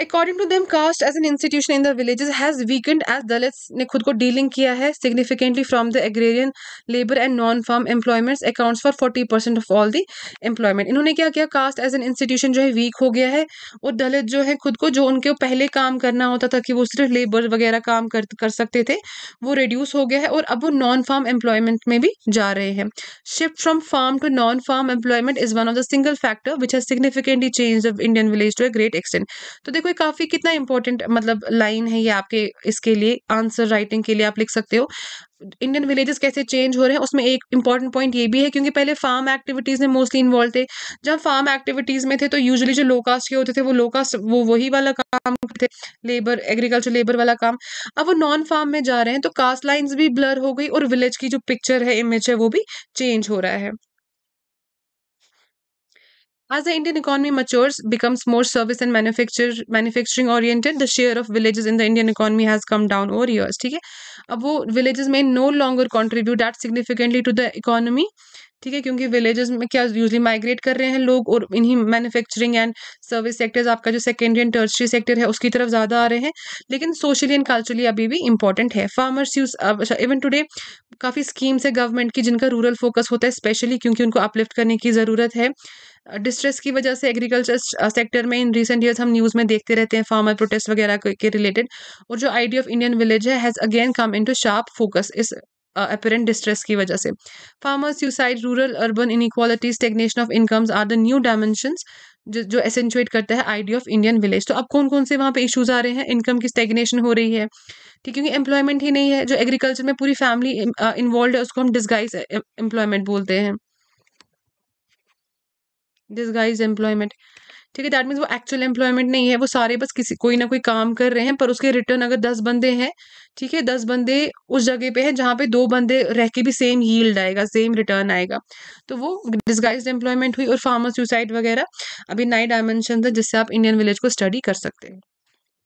Speaker 1: according to them caste as an institution in the villages has weakened as Dalits ने खुद को डीलिंग किया है significantly from the agrarian labour and non farm employments accounts for forty percent of all the employment इन्होंने क्या किया cast as an institution जो है वीक हो गया है और दलित जो है खुद को जो उनके पहले काम करना होता था कि वो सिर्फ लेबर वगैरह काम कर कर सकते थे वो रिड्यूस हो गया है और अब वो नॉन फार्म एम्प्लॉयमेंट में भी जा रहे हैं shift from farm to non farm employment is one of the single factor which has significantly change of Indian village to a great extent तो देखो देखो ये काफी कितना इंपॉर्टेंट मतलब लाइन है ये आपके इसके लिए आंसर राइटिंग के लिए आप लिख सकते हो इंडियन विलेजेस कैसे चेंज हो रहे हैं उसमें एक इंपॉर्टेंट पॉइंट ये भी है क्योंकि पहले फार्म एक्टिविटीज़ में मोस्टली इन्वॉल्व थे जब फार्म एक्टिविटीज़ में थे तो यूजुअली जो लो कास्ट के होते थे वो लो कास्ट वो वही वाला काम करते थे लेबर एग्रीकल्चर लेबर वाला काम अब वो नॉन फार्म में जा रहे हैं तो कास्ट लाइन्स भी ब्लर हो गई और विलेज की जो पिक्चर है इमेज है वो भी चेंज हो रहा है As the Indian economy matures, becomes more service and manufacture manufacturing oriented, the share of villages in the Indian economy has come down over years. ठीक है अब वो villages may no longer contribute that significantly to the economy. ठीक है क्योंकि villages में क्या usually migrate कर रहे हैं लोग और इन्हीं मैन्युफैक्चरिंग एंड सर्विस सेक्टर्स आपका जो सेकेंडरी एंड टर्सरी सेक्टर है उसकी तरफ ज़्यादा आ रहे हैं लेकिन सोशली एंड कल्चरली अभी भी इंपॉर्टेंट है फार्मर्स यूज अच्छा इवन टुडे काफ़ी स्कीम्स है गवर्नमेंट की जिनका रूरल फोकस होता है स्पेशली क्योंकि उनको अपलिफ्ट करने की ज़रूरत है डिस्ट्रेस की वजह से एग्रीकल्चर सेक्टर में इन रिसेंट ईयर्स हम न्यूज़ में देखते रहते हैं फार्मर प्रोटेस्ट वगैरह के रिलेटेड और जो आइडिया ऑफ इंडियन विलेज है has again come in to sharp focus इस अपेरेंट डिस्ट्रेस की वजह से farmer suicide rural urban inequality stagnation of incomes are the new dimension जो जो एसेंचुएट करता है आइडिया ऑफ इंडियन विलेज तो अब कौन कौन से वहाँ पे इश्यूज आ रहे हैं इनकम की स्टेगनेशन हो रही है ठीक क्योंकि एम्प्लॉयमेंट ही नहीं है जो एग्रीकल्चर में पूरी फैमिली इन्वॉल्व है उसको हम डिस्गाइज एम्प्लॉयमेंट बोलते हैं दिस गाइज एम्प्लॉयमेंट ठीक है दैट मीन्स वो एक्चुअल एम्प्लॉयमेंट नहीं है वो सारे बस किसी कोई ना कोई काम कर रहे हैं पर उसके रिटर्न अगर दस बंदे हैं ठीक है दस बंदे उस जगह पे हैं जहाँ पे दो बंदे रह के भी सेम यील्ड आएगा सेम रिटर्न आएगा तो वो डिस्गाइज एम्प्लॉयमेंट हुई और फार्मर सुसाइड वगैरह अभी नए डायमेंशन था जिससे आप इंडियन विलेज को स्टडी कर सकते हैं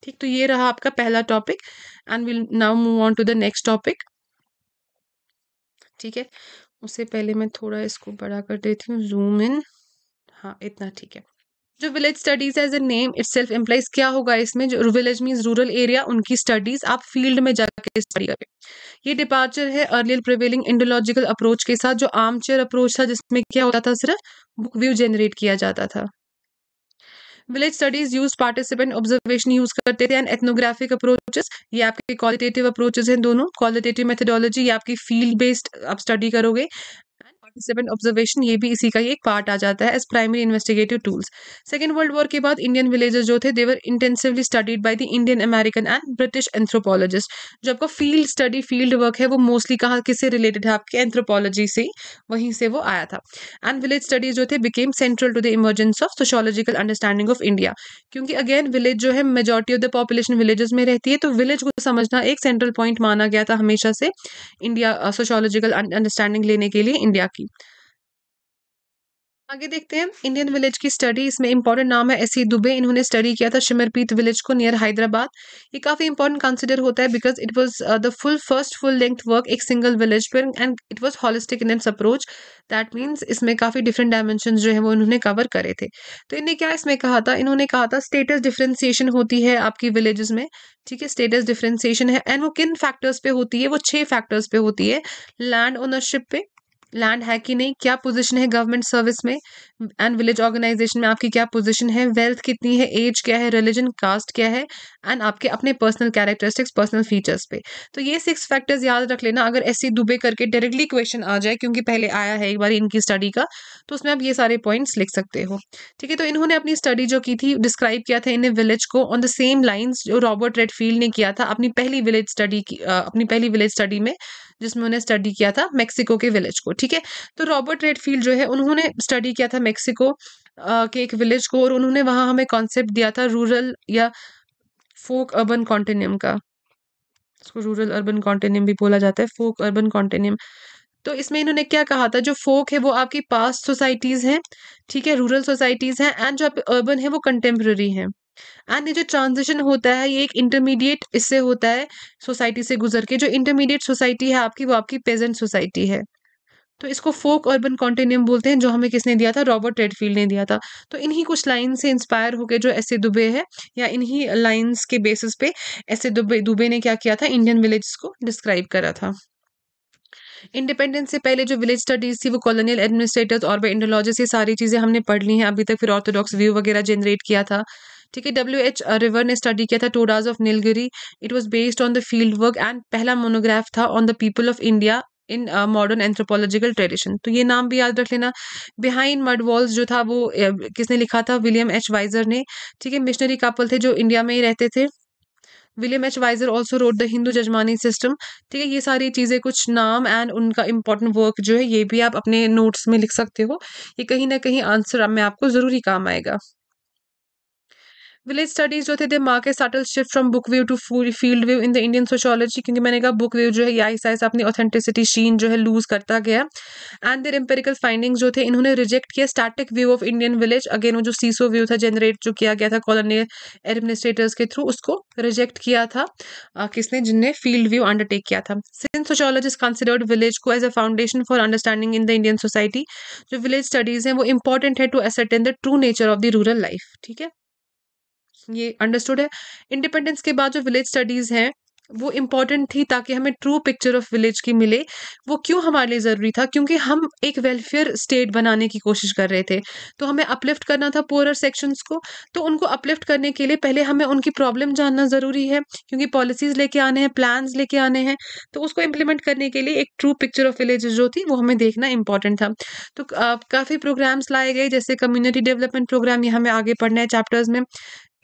Speaker 1: ठीक तो ये रहा आपका पहला topic and will now move on to the next topic ठीक है उससे पहले मैं थोड़ा इसको बड़ा कर देती हूँ जूम इन हाँ इतना ठीक है जो village studies as a name itself implies क्या होगा इसमें जो विलेज मीन्स रूरल एरिया उनकी स्टडीज आप फील्ड में जाकर स्टडी करें ये डिपार्चर है अर्लियर प्रिवेलिंग इंडोलॉजिकल अप्रोच के साथ जो आम चेयर अप्रोच था जिसमें क्या होता था सिर्फ बुक व्यू जनरेट किया जाता था village studies use participant observation use करते थे एंड एथनोग्राफिक अप्रोचेस ये आपके क्वालिटेटिव अप्रोचेस हैं दोनों क्वालिटेटिव मेथडोलॉजी ये आपकी फील्ड बेस्ड आप स्टडी करोगे पार्टिसिपेंट ऑब्जर्वेशन ये भी इसी का एक पार्ट आ जाता है as primary investigative tools second world war के बाद इंडियन विलेजेस जो थे they were intensively studied by the Indian American and British anthropologist जो आपका फील्ड स्टडी फील्ड वर्क है वो मोस्टली कहाँ किससे रिलेटेड है आपके एंथ्रोपोलॉजी से वहीं से वो आया था एंड विलेज स्टडीज जो थे became central to the emergence of sociological understanding of India क्योंकि अगेन विलेज जो है majority of the population villages में रहती है तो विलेज को समझना एक सेंट्रल पॉइंट माना गया था हमेशा से इंडिया सोशोलॉजिकल अंडरस्टैंडिंग लेने के लिए इंडिया की आगे देखते हैं इंडियन विलेज की स्टडी इसमें इंपॉर्टेंट नाम है एस सी दुबे इन्होंने स्टडी किया था शिमरपीत विलेज को नियर हैदराबाद ये काफ़ी इंपॉर्टेंट कंसिडर होता है because it was the full first full length work एक सिंगल विलेज पर and it was holistic in its approach that means इसमें काफ़ी डिफरेंट डायमेंशन जो है वो इन्होंने कवर करे थे तो इन्हें क्या इसमें कहा था इन्होंने कहा था स्टेटस डिफ्रेंसिएशन होती है आपकी विलेजेस में ठीक है स्टेटस डिफ्रेंसिएशन है एंड वो किन फैक्टर्स पे होती है वो छह फैक्टर्स पे होती है लैंड ओनरशिप पे लैंड है कि नहीं क्या पोजीशन है गवर्नमेंट सर्विस में एंड विलेज ऑर्गेनाइजेशन में आपकी क्या पोजीशन है वेल्थ कितनी है एज क्या है रिलीजन कास्ट क्या है एंड आपके अपने पर्सनल कैरेक्टरिस्टिक्स पर्सनल फीचर्स पे तो ये सिक्स फैक्टर्स याद रख लेना अगर ऐसे दुबे करके डायरेक्टली क्वेश्चन आ जाए क्योंकि पहले आया है एक बार इनकी स्टडी का तो उसमें आप ये सारे पॉइंट्स लिख सकते हो ठीक है तो इन्होंने अपनी स्टडी जो की थी डिस्क्राइब किया था इन्हें विलेज को ऑन द सेम लाइन्स जो रॉबर्ट रेडफील्ड ने किया था अपनी पहली विलेज स्टडी की अपनी पहली विलेज स्टडी में जिसमें उन्हें स्टडी किया था मेक्सिको के विलेज को ठीक है तो रॉबर्ट रेडफील्ड जो है उन्होंने स्टडी किया था मैक्सिको के एक विलेज को और उन्होंने वहाँ हमें कॉन्सेप्ट दिया था रूरल या फोक अर्बन कॉन्टेनियम का इसको रूरल अर्बन कॉन्टेनियम भी बोला जाता है फोक अर्बन कॉन्टेनियम तो इसमें इन्होंने क्या कहा था जो फोक है वो आपकी पास्ट सोसाइटीज़ हैं ठीक है रूरल सोसाइटीज़ हैं एंड जो आपके अर्बन है वो कंटेम्प्रेरी हैं एंड ये जो ट्रांजिशन होता है ये एक इंटरमीडिएट इससे होता है सोसाइटी से गुजर के जो इंटरमीडिएट सोसाइटी है आपकी वो आपकी प्रेजेंट सोसाइटी है तो इसको फोक अर्बन कॉन्टिनियम बोलते हैं जो हमें किसने दिया था रॉबर्ट रेडफील्ड ने दिया था तो इन्हीं कुछ लाइन से इंस्पायर होकर जो एस ए दुबे है या इन्हीं लाइन्स के बेसिस पे एस ए दुबे दुबे ने क्या किया था इंडियन विलेज को डिस्क्राइब करा था इंडिपेंडेंस से पहले जो विलेज स्टडीज थी वो कॉलोनियल एडमिनिस्ट्रेटर्स और वे इंडोलॉजिस्ट ये सारी चीज़ें हमने पढ़ ली हैं अभी तक फिर ऑर्थोडॉक्स व्यू वगैरह जनरेट किया था ठीक है डब्ल्यू एच रिवर ने स्टडी किया था Todas of Nilgiri it was based on the field work and पहला मोनोग्राफ था on the people of India in modern anthropological tradition तो ये नाम भी याद रख लेना बिहाइंड मड वॉल्स जो था वो किसने लिखा था विलियम एच वाइजर ने ठीक है मिशनरी कपल थे जो इंडिया में ही रहते थे William H Wiser also wrote the Hindu jajmani system ठीक है ये सारी चीज़ें कुछ नाम एंड उनका इंपॉर्टेंट वर्क जो है ये भी आप अपने नोट्स में लिख सकते हो ये कहीं ना कहीं आंसर मैं आपको ज़रूरी काम आएगा विलेज स्टडीज जो थे they mark a subtle shift from book view to field view in the Indian sociology क्योंकि मैंने कहा बुक व्यू जो है आहिस्ता आहिस्ता अपनी ऑथेंटिसिटी शीन जो है लूज करता गया एंड देर एम्पेरिकल फाइंडिंग जो थे इन्होंने रिजेक्ट किया static view of Indian village again वो जो सीसो व्यू था जनरेट जो किया गया था कॉलोनियल एडमिनिस्ट्रेटर्स के थ्रू उसको रिजेक्ट किया था किसने जिनने फील्ड व्यू अंडरटेक किया था सिंस सोशोलॉजिस्ट कंसिडर्ड विलेज को as a foundation for understanding in the Indian society जो विलेज स्टडीज हैं वो इंपॉर्टेंट है to ascertain the true nature of the rural life ठीक है ये अंडरस्टूड है इंडिपेंडेंस के बाद जो विलेज स्टडीज़ हैं वो इम्पॉर्टेंट थी ताकि हमें ट्रू पिक्चर ऑफ विलेज की मिले वो क्यों हमारे लिए ज़रूरी था क्योंकि हम एक वेलफेयर स्टेट बनाने की कोशिश कर रहे थे तो हमें अपलिफ्ट करना था पोअर सेक्शंस को तो उनको अपलिफ्ट करने के लिए पहले हमें उनकी प्रॉब्लम जानना ज़रूरी है क्योंकि पॉलिसीज़ लेके आने हैं प्लान लेके आने हैं तो उसको इम्प्लीमेंट करने के लिए एक ट्रू पिक्चर ऑफ विलेज जो थी वो हमें देखना इंपॉर्टेंट था तो काफ़ी प्रोग्राम्स लाए गए जैसे कम्युनिटी डेवलपमेंट प्रोग्राम ये हमें आगे पढ़ना है चैप्टर्स में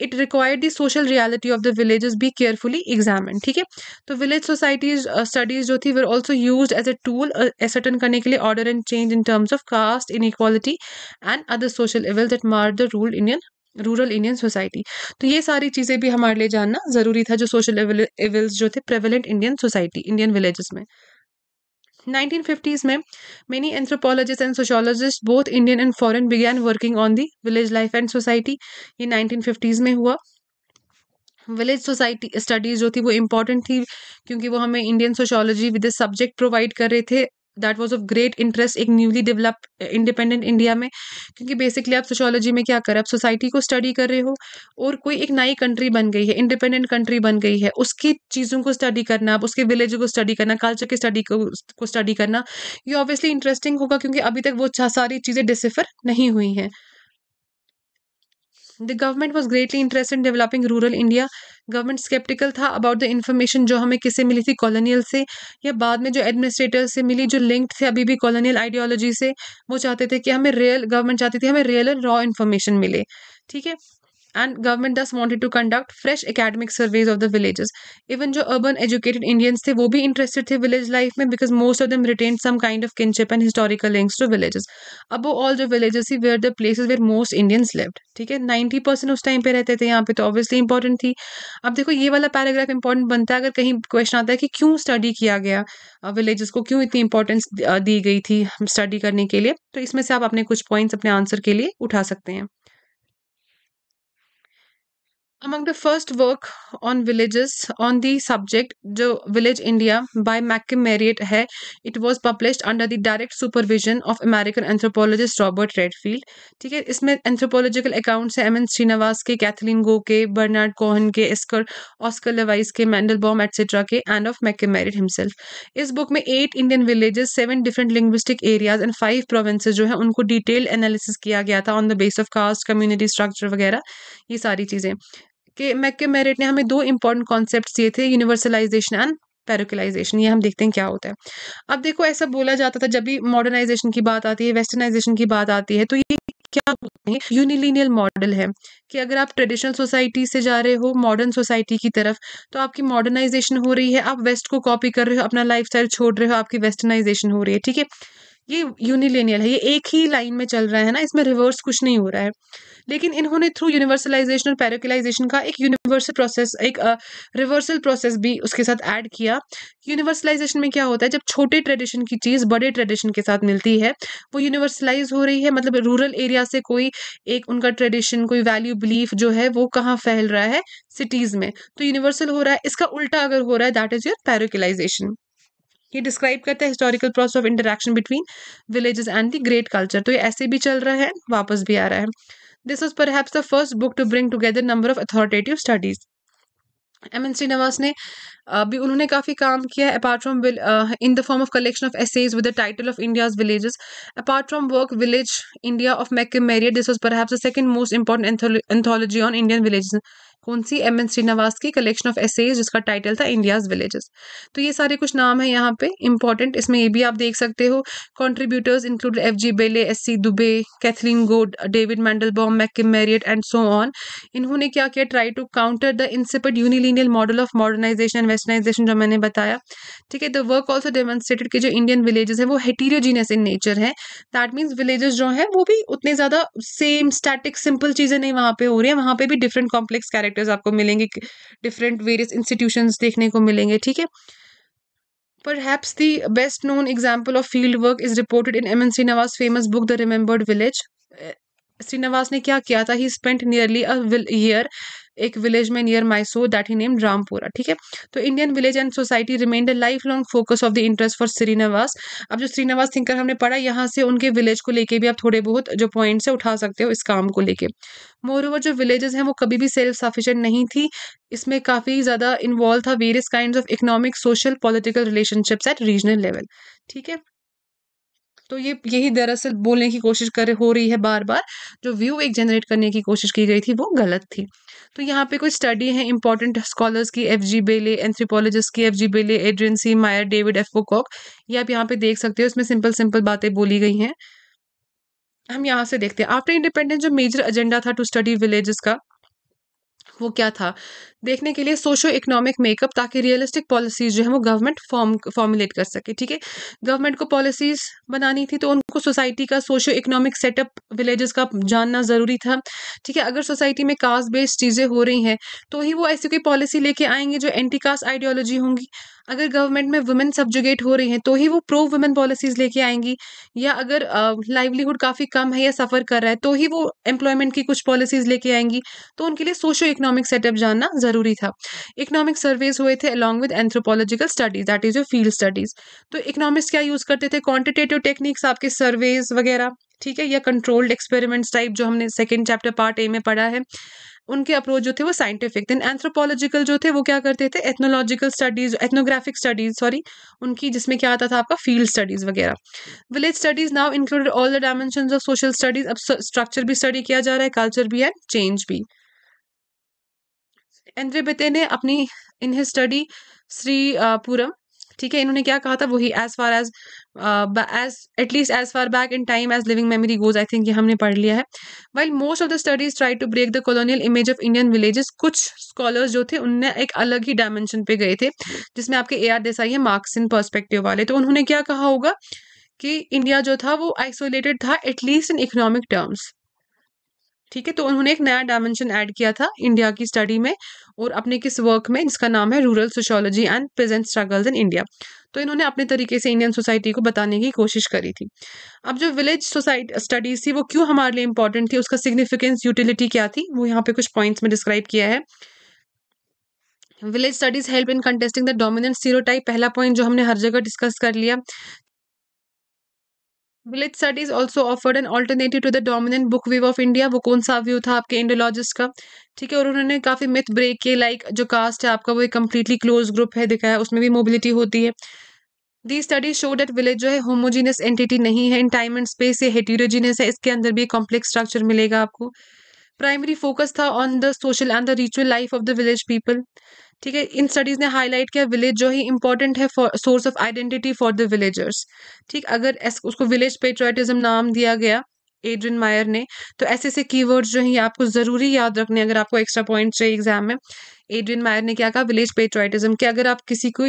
Speaker 1: it required the social reality of the village be carefully examine ठीक है तो विलेज सोसाइटीज स्टडीज जो थी were also use as a tool ascertain करने के लिए order and change in terms of caste inequality and other social evil that mar the rural Indian rural Indian society तो ये सारी चीज़ें भी हमारे लिए जानना ज़रूरी था जो सोशल इविल्स जो थे prevalent Indian society Indian villages में नाइनटीन फिफ्टीज़ में many anthropologist and sociologist both Indian and foreign विज्ञान working on the village life and society ये नाइनटीन फिफ्टीज़ में हुआ विलेज सोसाइटी स्टडीज जो थी वो इम्पोर्टेंट थी क्योंकि वो हमें Indian sociology with subject provide कर रहे थे that was of great interest एक न्यूली डेवलप इंडिपेंडेंट इंडिया में क्योंकि बेसिकली आप सोशोलॉजी में क्या कर रहे आप सोसाइटी को स्टडी कर रहे हो और कोई एक नई कंट्री बन गई है इंडिपेंडेंट कंट्री बन गई है उसकी चीज़ों को स्टडी करना आप उसके विलेज को स्टडी करना कल्चर की स्टडी को स्टडी करना ये ऑब्वियसली इंटरेस्टिंग होगा क्योंकि अभी तक वो सारी चीज़ें डिसिफर नहीं हुई हैं the government was greatly interested in developing rural India government sceptical था अबाउट द इन्फॉर्मेशन जो हमें किसे मिली थी कॉलोनियल से या बाद में जो एडमिनिस्ट्रेटर से मिली जो लिंक थे अभी भी कॉलोनियल आइडियोलॉजी से वो चाहते थे कि हमें रियल गवर्नमेंट चाहती थी हमें रियल एंड रॉ इन्फॉर्मेशन मिले ठीक है and government thus wanted to conduct fresh academic surveys of the villages even jo urban educated indians the wo bhi interested the village life mein because most of them retained some kind of kinship and historical links to villages above all the villages he were the places where most indians lived ठीक है 90% उस time पे रहते थे यहाँ पे तो obviously important थी अब देखो ये वाला पैराग्राफ इंपॉर्टेंट बनता है अगर कहीं क्वेश्चन आता है कि क्यों स्टडी किया गया विलेजेस को क्यों इतनी इंपॉर्टेंस दी गई थी स्टडी करने के लिए तो इसमें से आप अपने कुछ पॉइंट्स अपने आंसर के लिए उठा सकते हैं Among the first work on villages on the subject, जो Village India by Mackie Marriott है, it was published under the direct supervision of American anthropologist Robert Redfield. ठीक है इसमें anthropological accounts हैं एम एन श्रीनिवास के कैथलीन गो के Bernard Cohn के एस्कर ऑस्कर लेवाइस के मैंडल बॉम एट्सेट्रा के and of McKim Marriott himself इस बुक में eight Indian villages seven different linguistic areas and five provinces जो है उनको डिटेल्ड एनालिसिस किया गया था on the base of caste community structure वगैरह ये सारी चीज़ें कि मैक के मेरिट ने हमें दो इंपॉर्टेंट कॉन्सेप्ट दिए थे यूनिवर्सलाइजेशन एंड पैरोकलाइजेशन ये हम देखते हैं क्या होता है अब देखो ऐसा बोला जाता था जब भी मॉडर्नाइजेशन की बात आती है वेस्टर्नाइजेशन की बात आती है तो ये क्या बोलते हैं यूनिलीनियल मॉडल है कि अगर आप ट्रेडिशनल सोसाइटी से जा रहे हो मॉडर्न सोसाइटी की तरफ तो आपकी मॉडर्नाइजेशन हो रही है आप वेस्ट को कॉपी कर रहे हो अपना लाइफ छोड़ रहे हो आपकी वेस्टर्नाइजेशन हो रही है ठीक है ये यूनिलेनियल है ये एक ही लाइन में चल रहा है ना इसमें रिवर्स कुछ नहीं हो रहा है लेकिन इन्होंने थ्रू यूनिवर्सलाइजेशन और पैरोकलाइजेशन का एक यूनिवर्सल प्रोसेस एक रिवर्सल प्रोसेस भी उसके साथ ऐड किया यूनिवर्सलाइजेशन में क्या होता है जब छोटे ट्रेडिशन की चीज़ बड़े ट्रेडिशन के साथ मिलती है वो यूनिवर्सलाइज हो रही है मतलब रूरल एरिया से कोई एक उनका ट्रेडिशन कोई वैल्यू बिलीफ जो है वो कहाँ फैल रहा है सिटीज़ में तो यूनिवर्सल हो रहा है इसका उल्टा अगर हो रहा है दैट इज़ योर पैरोकलाइजेशन ये डिस्क्राइब करता है historical process of interaction between villages and the great culture तो ये ऐसे भी चल रहा है वापस भी आ रहा है This was perhaps the first book to bring together number of authoritative studies. M N Srinivas ने भी उन्होंने काफ़ी काम किया है apart from in the form of collection of essays with the title of India's villages apart from work village India of Mac Marriott this was perhaps the second most important anthology on Indian villages कौन सी M N Srinivas की collection of essays जिसका title था India's villages तो ये सारे कुछ नाम है यहाँ पे इंपॉर्टेंट इसमें ये भी आप देख सकते हो contributors include F G Bailey S C Dube Catherine Gough David Mandelbaum McKim Marriott and so on इन्होंने क्या किया try to counter the incipient unilineal model of modernization and westernization जो मैंने बताया ठीक है द वर्क ऑल्सो डेमोन्स्ट्रेटेड के जो इंडियन विलेजेस हैं वो हेटीरियोजीनियस इन नेचर है दैट मीन्स विलेजेस जो हैं वो भी उतने ज़्यादा सेम स्टैटिक सिंपल चीज़ें नहीं वहाँ पे हो रही हैं वहाँ पे भी डिफरेंट कॉम्प्लेक्स कैरेक्टर डायरेक्टर्स आपको मिलेंगे डिफरेंट वेरियस इंस्टीट्यूशन देखने को मिलेंगे ठीक है perhaps the best known example of field work is reported in M N Srinivas famous book the remembered village Srinivas ने क्या किया था ही स्पेंट नियरली अ एक विलेज में near Mysore that he name Rampura ठीक है तो Indian village and society remain the life long focus of the interest for Srinivas अब जो श्रीनिवास थिंकर हमने पढ़ा यहाँ से उनके विलेज को लेके भी आप थोड़े बहुत जो पॉइंट्स है उठा सकते हो इस काम को लेके मोर ओवर जो विलेजेस हैं वो कभी भी सेल्फ सफिशेंट नहीं थी इसमें काफ़ी ज़्यादा इन्वॉल्व था various kind of economic social political relationships at regional level ठीक है तो ये यही दरअसल बोलने की कोशिश कर हो रही है बार बार जो व्यू एक जनरेट करने की कोशिश की गई थी वो गलत थी तो यहाँ पे कुछ स्टडी है इंपॉर्टेंट स्कॉलर्स की एफ जी बेले एंथ्रोपोलॉजिस्ट की एफ जी बेले एड्रेंसी मायर डेविड एफ कॉक ये आप यहाँ पे देख सकते हो इसमें सिंपल सिंपल बातें बोली गई हैं हम यहाँ से देखते हैं आफ्टर इंडिपेंडेंस जो मेजर एजेंडा था टू स्टडी विलेजेस का वो क्या था देखने के लिए सोशो इकोनॉमिक मेकअप ताकि रियलिस्टिक पॉलिसीज जो है वो गवर्नमेंट फॉर्म फॉर्मुलेट कर सके ठीक है गवर्नमेंट को पॉलिसीज बनानी थी तो उनको सोसाइटी का सोशो इकोनॉमिक सेटअप विलेजेस का जानना ज़रूरी था ठीक है अगर सोसाइटी में कास्ट बेस्ड चीज़ें हो रही हैं तो ही वो ऐसी कोई पॉलिसी लेके आएंगे जो एंटी कास्ट आइडियोलॉजी होंगी अगर गवर्नमेंट में वुमेन सब्जुगेट हो रही हैं तो ही वो प्रो वुमेन पॉलिसीज़ लेके आएंगी या अगर लाइवलीहुड काफ़ी कम है या सफ़र कर रहा है तो ही वो एम्प्लॉयमेंट की कुछ पॉलिसीज़ लेके आएंगी तो उनके लिए सोशो इकोनॉमिक सेटअप जानना ज़रूरी था इकोनॉमिक सर्वेज हुए थे along with anthropological studies that is your field studies तो इकोनॉमिक्स क्या यूज़ करते थे क्वान्टिटेटिव टेक्निक्स आपके सर्वेज वगैरह ठीक है या कंट्रोल्ड एक्सपेरिमेंट्स टाइप जो हमने सेकेंड चैप्टर पार्ट ए में पढ़ा है उनके अप्रोच जो थे वो साइंटिफिक थे एंथ्रोपोलॉजिकल जो थे वो क्या करते थे ethnological studies ethnographic studies sorry उनकी जिसमें क्या आता था आपका फील्ड स्टडीज वगैरह village studies now included all the dimension of social studies अब स्ट्रक्चर भी स्टडी किया जा रहा है कल्चर भी है चेंज भी एंद्रे बेटे ने अपनी इन हिज स्टडी श्रीपुरम ठीक है इन्होंने क्या कहा था वही as far as as at least as far back in time as living memory goes I think ये हमने पढ़ लिया है well most of the studies try to break the colonial image of Indian villages कुछ स्कॉलर्स जो थे उनने एक अलग ही डायमेंशन पे गए थे जिसमें आपके ए आर देसाई है मार्क्स इन परस्पेक्टिव वाले तो उन्होंने क्या कहा होगा कि इंडिया जो था वो आइसोलेटेड था एटलीस्ट इन इकोनॉमिक टर्म्स ठीक है तो उन्होंने एक नया डायमेंशन ऐड किया था इंडिया की स्टडी में और अपने किस वर्क में जिसका नाम है rural sociology and present struggles in India तो इन्होंने अपने तरीके से इंडियन सोसाइटी को बताने की कोशिश करी थी अब जो विलेज सोसाइटी स्टडीज थी वो क्यों हमारे लिए इंपॉर्टेंट थी उसका सिग्निफिकेंस यूटिलिटी क्या थी वो यहाँ पे कुछ पॉइंट्स में डिस्क्राइब किया है village studies help in contesting the dominant stereotype पहला पॉइंट जो हमने हर जगह डिस्कस कर लिया village studies also offered an alternative to the dominant book view of India वो कौन सा व्यू था आपके इंडोलॉजिस्ट का ठीक है और उन्होंने काफ़ी मिथ ब्रेक किए लाइक जो कास्ट है आपका वो एक कम्प्लीटली क्लोज ग्रुप है दिखाया उसमें भी मोबिलिटी होती है the study show that village जो है होमोजीनियस एंटिटी नहीं है इन टाइम एंड स्पेस ये हेटीरोजीनियस है इसके अंदर भी कॉम्प्लेक्स स्ट्रक्चर मिलेगा आपको प्राइमरी फोकस था on the social and the ritual life of the village people ठीक है इन स्टडीज़ ने हाईलाइट किया विलेज जो ही इंपॉर्टेंट है for source of identity for the villagers ठीक अगर उसको विलेज पेट्रोटिज्म नाम दिया गया एड्रिन मायर ने तो ऐसे ऐसे की जो है आपको ज़रूरी याद रखने अगर आपको एक्स्ट्रा पॉइंट चाहिए एग्जाम में एड्रिन मायर ने क्या कहा विलेज पेट्रोटिज्म कि अगर आप किसी को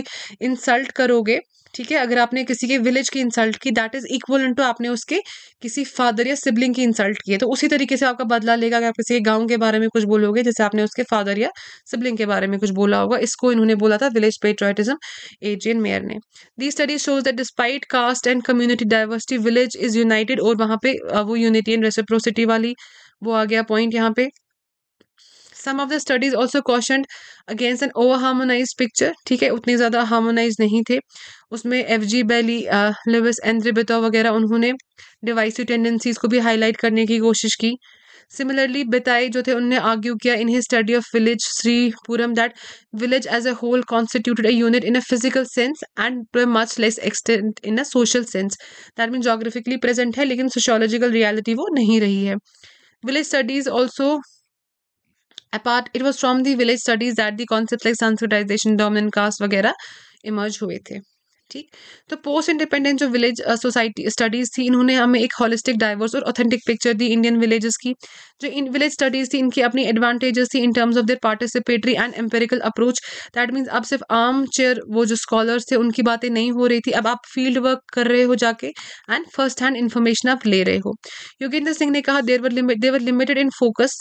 Speaker 1: इंसल्ट करोगे ठीक है अगर आपने किसी के विलेज की इंसल्ट की दैट इज इक्वल टू आपने उसके किसी फादर या सिबलिंग की इंसल्ट की है तो उसी तरीके से आपका बदला लेगा अगर आप किसी गाँव के बारे में कुछ बोलोगे जैसे आपने उसके फादर या सिबलिंग के बारे में कुछ बोला होगा इसको इन्होंने बोला था विलेज पेट्रोटिज्म एजियन मेयर ने the study shows that despite caste and community diversity village is united और वहाँ पे वो यूनिटी एंड रेसिप्रोसिटी वाली वो आ गया पॉइंट यहाँ पे some of the studies also question against an over harmonize picture ठीक है उतने ज़्यादा हार्मोनाइज नहीं थे उसमें एफ जी बैली लिविस एंड्रिबितो वगैरह उन्होंने डिवाइसिव टेंडेंसीज को भी हाईलाइट करने की कोशिश की सिमिलरली बिताई जो थे उनने आर्ग्यू किया in he study of village Sripuram that village as a whole constituted a unit in a physical sense and to a much less extent in a social sense that mean geographically present है लेकिन sociological reality वो नहीं रही है village studies also apart it was from the village studies that the concept like Sanskritization dominant caste वगैरह emerge हुए थे ठीक तो पोस्ट इंडिपेंडेंट जो विलेज सोसाइटी स्टडीज थी इन्होंने हमें एक होलिस्टिक डाइवर्स और ऑथेंटिक पिक्चर दी इंडियन विलेजेस की जो इन विलेज स्टडीज थी इनकी अपनी एडवांटेजेस थी in terms of their participatory and empirical approach that means अब सिर्फ आम चेयर वो जो स्कॉलर्स थे उनकी बातें नहीं हो रही थी अब आप फील्ड वर्क कर रहे हो जाके एंड फर्स्ट हैंड इन्फॉर्मेशन आप ले रहे हो योगेंद्र सिंह ने कहा they were limit they were limited in focus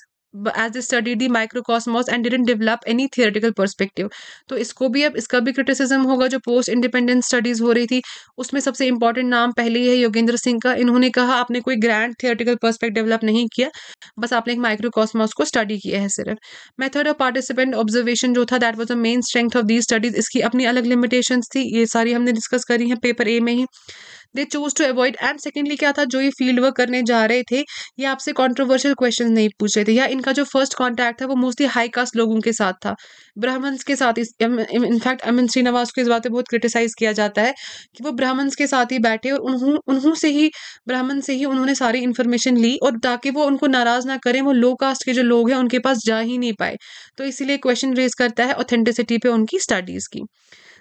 Speaker 1: as they study the microcosmos and didn't develop any theoretical perspective तो इसको भी अब इसका भी क्रिटिसिज्म होगा जो पोस्ट इंडिपेंडेंस स्टडीज हो रही थी उसमें सबसे इंपॉर्टेंट नाम पहले ही है योगेंद्र सिंह का इन्होंने कहा आपने कोई ग्रैंड थियोरटिकल पर्सपेक्ट डेवलप नहीं किया बस आपने एक माइक्रोकॉस्मोस को स्टडी किया है सिर्फ मेथड ऑफ पार्टिसिपेंट ऑब्जर्वेशन जो था that was the main strength of the studies इसकी अपनी अलग लिमिटेशन थी ये सारी हमने डिस्कस करी है पेपर ए में ही they choose to avoid and secondly क्या था जो ये फील्ड वर्क करने जा रहे थे ये आपसे कॉन्ट्रोवर्शियल क्वेश्चन नहीं पूछ रहे थे या इनका जो फर्स्ट कॉन्टैक्ट था वो मोस्टली हाई कास्ट लोगों के साथ था ब्राह्मण्स के साथ इनफैक्ट एन श्रीनिवास को इस बात पर बहुत क्रिटिसाइज किया जाता है कि वो ब्राह्मण्स के साथ ही बैठे और उन्हों उन्हों से ही ब्राह्मण से ही उन्होंने सारी इन्फॉर्मेशन ली और ताकि वो उनको नाराज ना करें वो लो कास्ट के जो लोग हैं उनके पास जा ही नहीं पाए तो इसीलिए क्वेश्चन रेज करता है ऑथेंटिसिटी पे उनकी स्टडीज़ की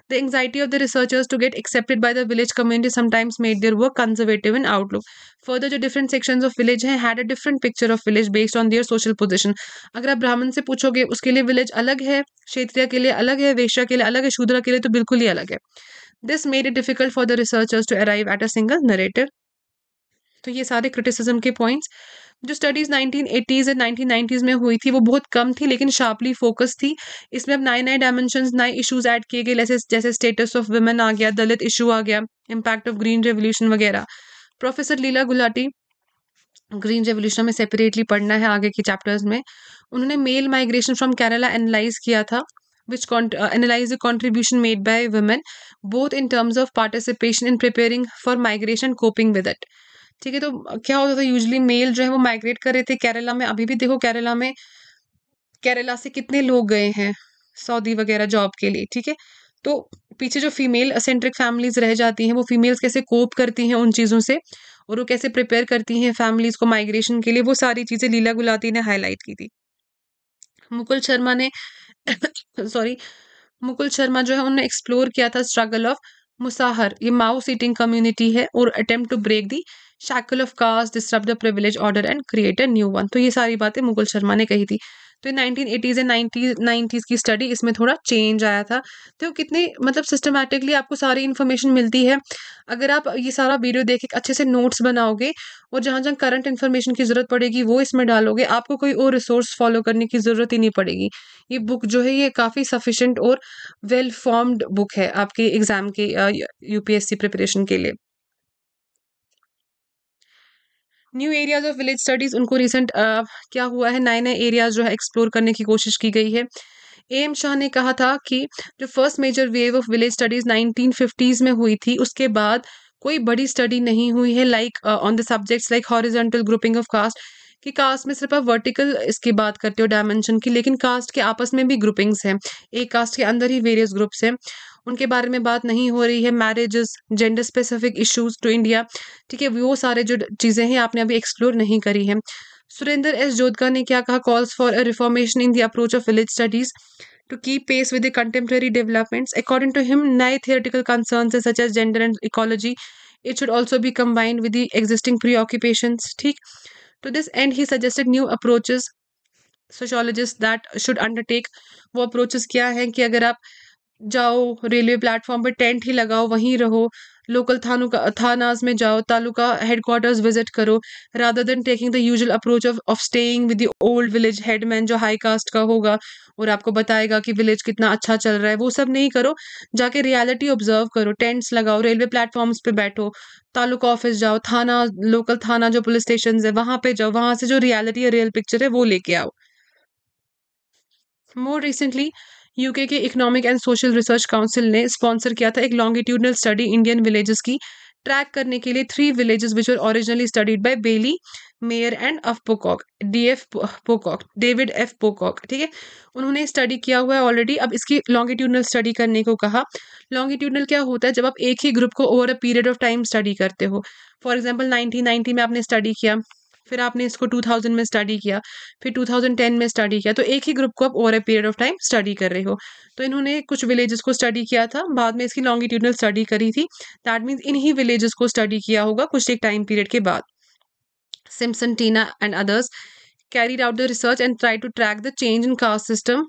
Speaker 1: The anxiety of the researchers to get accepted by the village community sometimes made their work conservative in outlook. Further, जो different sections of village हैं had a different picture of village based on their social position. अगर आप ब्राह्मण से पूछोगे उसके लिए village अलग है क्षेत्रीय के लिए अलग है वेश्या के लिए अलग है शूद्र के लिए तो बिल्कुल ही अलग है this made it difficult for the researchers to arrive at a single narrative तो ये सारे क्रिटिसिज्म के पॉइंट्स जो studies nineteen eighties and nineties में हुई थी वो बहुत कम थी लेकिन शार्पली फोकस थी इसमें अब नए नए डायमेंशन नए इशूज़ ऐड किए गए जैसे जैसे स्टेटस ऑफ वुमेन आ गया दलित इशू आ गया इम्पैक्ट ऑफ ग्रीन रेवोल्यूशन वगैरह professor Leela Gulati green revolution में सेपरेटली पढ़ना है आगे के चैप्टर्स में उन्होंने male migration from Kerala analyse किया था which analyse the the made by women both in terms of participation in preparing for migration coping with it ठीक है तो क्या होता था यूजली मेल जो है वो माइग्रेट कर रहे थे केरला में अभी भी देखो केरला में केरला से कितने लोग गए हैं सऊदी वगैरह जॉब के लिए ठीक है तो पीछे जो फीमेल असेंट्रिक फैमिलीज रह जाती हैं वो फीमेल्स कैसे कोप करती हैं उन चीज़ों से और वो कैसे प्रिपेयर करती हैं फैमिलीज को माइग्रेशन के लिए वो सारी चीज़ें लीला गुलाती ने हाईलाइट की थी मुकुल शर्मा ने सॉरी मुकुल शर्मा जो है उन्होंने एक्सप्लोर किया था स्ट्रगल ऑफ मुसाहर ये माओ सीटिंग कम्युनिटी है और attempt to break the shackle of caste disturb the privilege order and create a new one तो ये सारी बातें मुगल शर्मा ने कही थी तो nineteen eighties and nineties nineties की स्टडी इसमें थोड़ा चेंज आया था तो कितने मतलब सिस्टमेटिकली आपको सारी इन्फॉर्मेशन मिलती है अगर आप ये सारा वीडियो देख के अच्छे से नोट्स बनाओगे और जहाँ जहाँ करंट इन्फॉर्मेशन की ज़रूरत पड़ेगी वो इसमें डालोगे आपको कोई और रिसोर्स फॉलो करने की ज़रूरत ही नहीं पड़ेगी ये बुक जो है ये काफ़ी सफिशेंट और वेल फॉर्म्ड बुक है आपके एग्ज़ाम के यू पी प्रिपरेशन के लिए new areas of village studies उनको रिसेंट uh, क्या हुआ है नए नए एरियाज जो है एक्सप्लोर करने की कोशिश की गई है ए एम शाह ने कहा था कि जो first major wave of village studies nineteen fifties में हुई थी उसके बाद कोई बड़ी स्टडी नहीं हुई है like on the subjects like horizontal grouping of caste कि कास्ट में सिर्फ आप वर्टिकल इसकी बात करते हो डायमेंशन की लेकिन कास्ट के आपस में भी ग्रुपिंग्स हैं एक कास्ट के अंदर ही वेरियस ग्रुप्स हैं उनके बारे में बात नहीं हो रही है marriages gender specific issues to India ठीक है वो सारे जो चीज़ें हैं आपने अभी एक्सप्लोर नहीं करी है सुरेंद्र एस जोधका ने क्या कहा calls for a reformation in the approach of village studies to keep pace with the contemporary developments according to him नए theoretical concern such as gender and ecology it should also be combined with the existing preoccupation ठीक to this end he suggested new approaches sociologist that should undertake वो approaches क्या हैं कि अगर आप जाओ railway platform पर tent ही लगाओ वहीं रहो लोकल का थानाज में जाओ तालुका हेडक्वार्टर्स विजिट करो rather than taking the usual approach of of staying with the old village headman जो हाई कास्ट का होगा और आपको बताएगा कि विलेज कितना अच्छा चल रहा है वो सब नहीं करो जाके रियलिटी ऑब्जर्व करो टेंट्स लगाओ रेलवे प्लेटफॉर्म्स पे बैठो तालुका ऑफिस जाओ थाना लोकल थाना जो पुलिस स्टेशन है वहां पे जाओ वहां से जो रियलिटी या रियल पिक्चर है वो लेके आओ मोर रिसेंटली यूके के economic and social research council ने स्पॉन्सर किया था एक लॉन्गिट्यूडनल स्टडी इंडियन विलेजेस की ट्रैक करने के लिए three villages which are originally studied by Bailey Mayer and F Pocock D F Pocock David F Pocock ठीक है उन्होंने स्टडी किया हुआ है ऑलरेडी अब इसकी लॉन्गिट्यूडनल स्टडी करने को कहा लॉन्गिट्यूडनल क्या होता है जब आप एक ही ग्रुप को over a period of time study करते हो फॉर एग्जाम्पल नाइनटीन में आपने स्टडी किया फिर आपने इसको 2000 में स्टडी किया फिर 2010 में स्टडी किया तो एक ही ग्रुप को आप over a period of time study कर रहे हो तो इन्होंने कुछ विलेजेस को स्टडी किया था बाद में इसकी लॉन्गिट्यूडनल स्टडी करी थी दैट मीन्स इन्हीं विलेजेस को स्टडी किया होगा कुछ एक टाइम पीरियड के बाद Simpson Tina and others carried out the research and try to track the change in caste system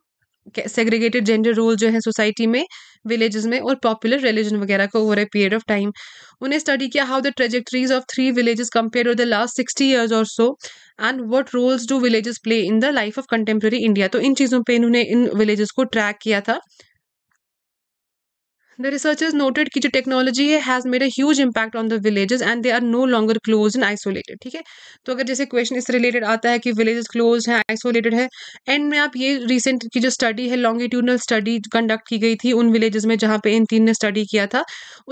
Speaker 1: segregated gender role जो है सोसाइटी में विलेजेस में और पॉपुलर रिलीजन वगैरह को over a period of time उन्हें स्टडी किया how the trajectories of three villages compare the last sixty years और so and what roles do villages play in the life of contemporary India तो इन चीज़ों पर इन्होंने इन विलेजेस को track किया था द researchers नोटेड कि जो टेक्नोलॉजी है has made a huge impact on the villages and they are no longer close and isolated ठीक है तो अगर जैसे क्वेश्चन इस रिलेटेड आता है कि विलेजेस क्लोज हैं आइसोलेटेड है एंड में आप ये रिसेंट की जो स्टडी है लॉन्गिट्यूडनल स्टडी कंडक्ट की गई थी उन विलेजेस में जहाँ पे इन तीन ने स्टडी किया था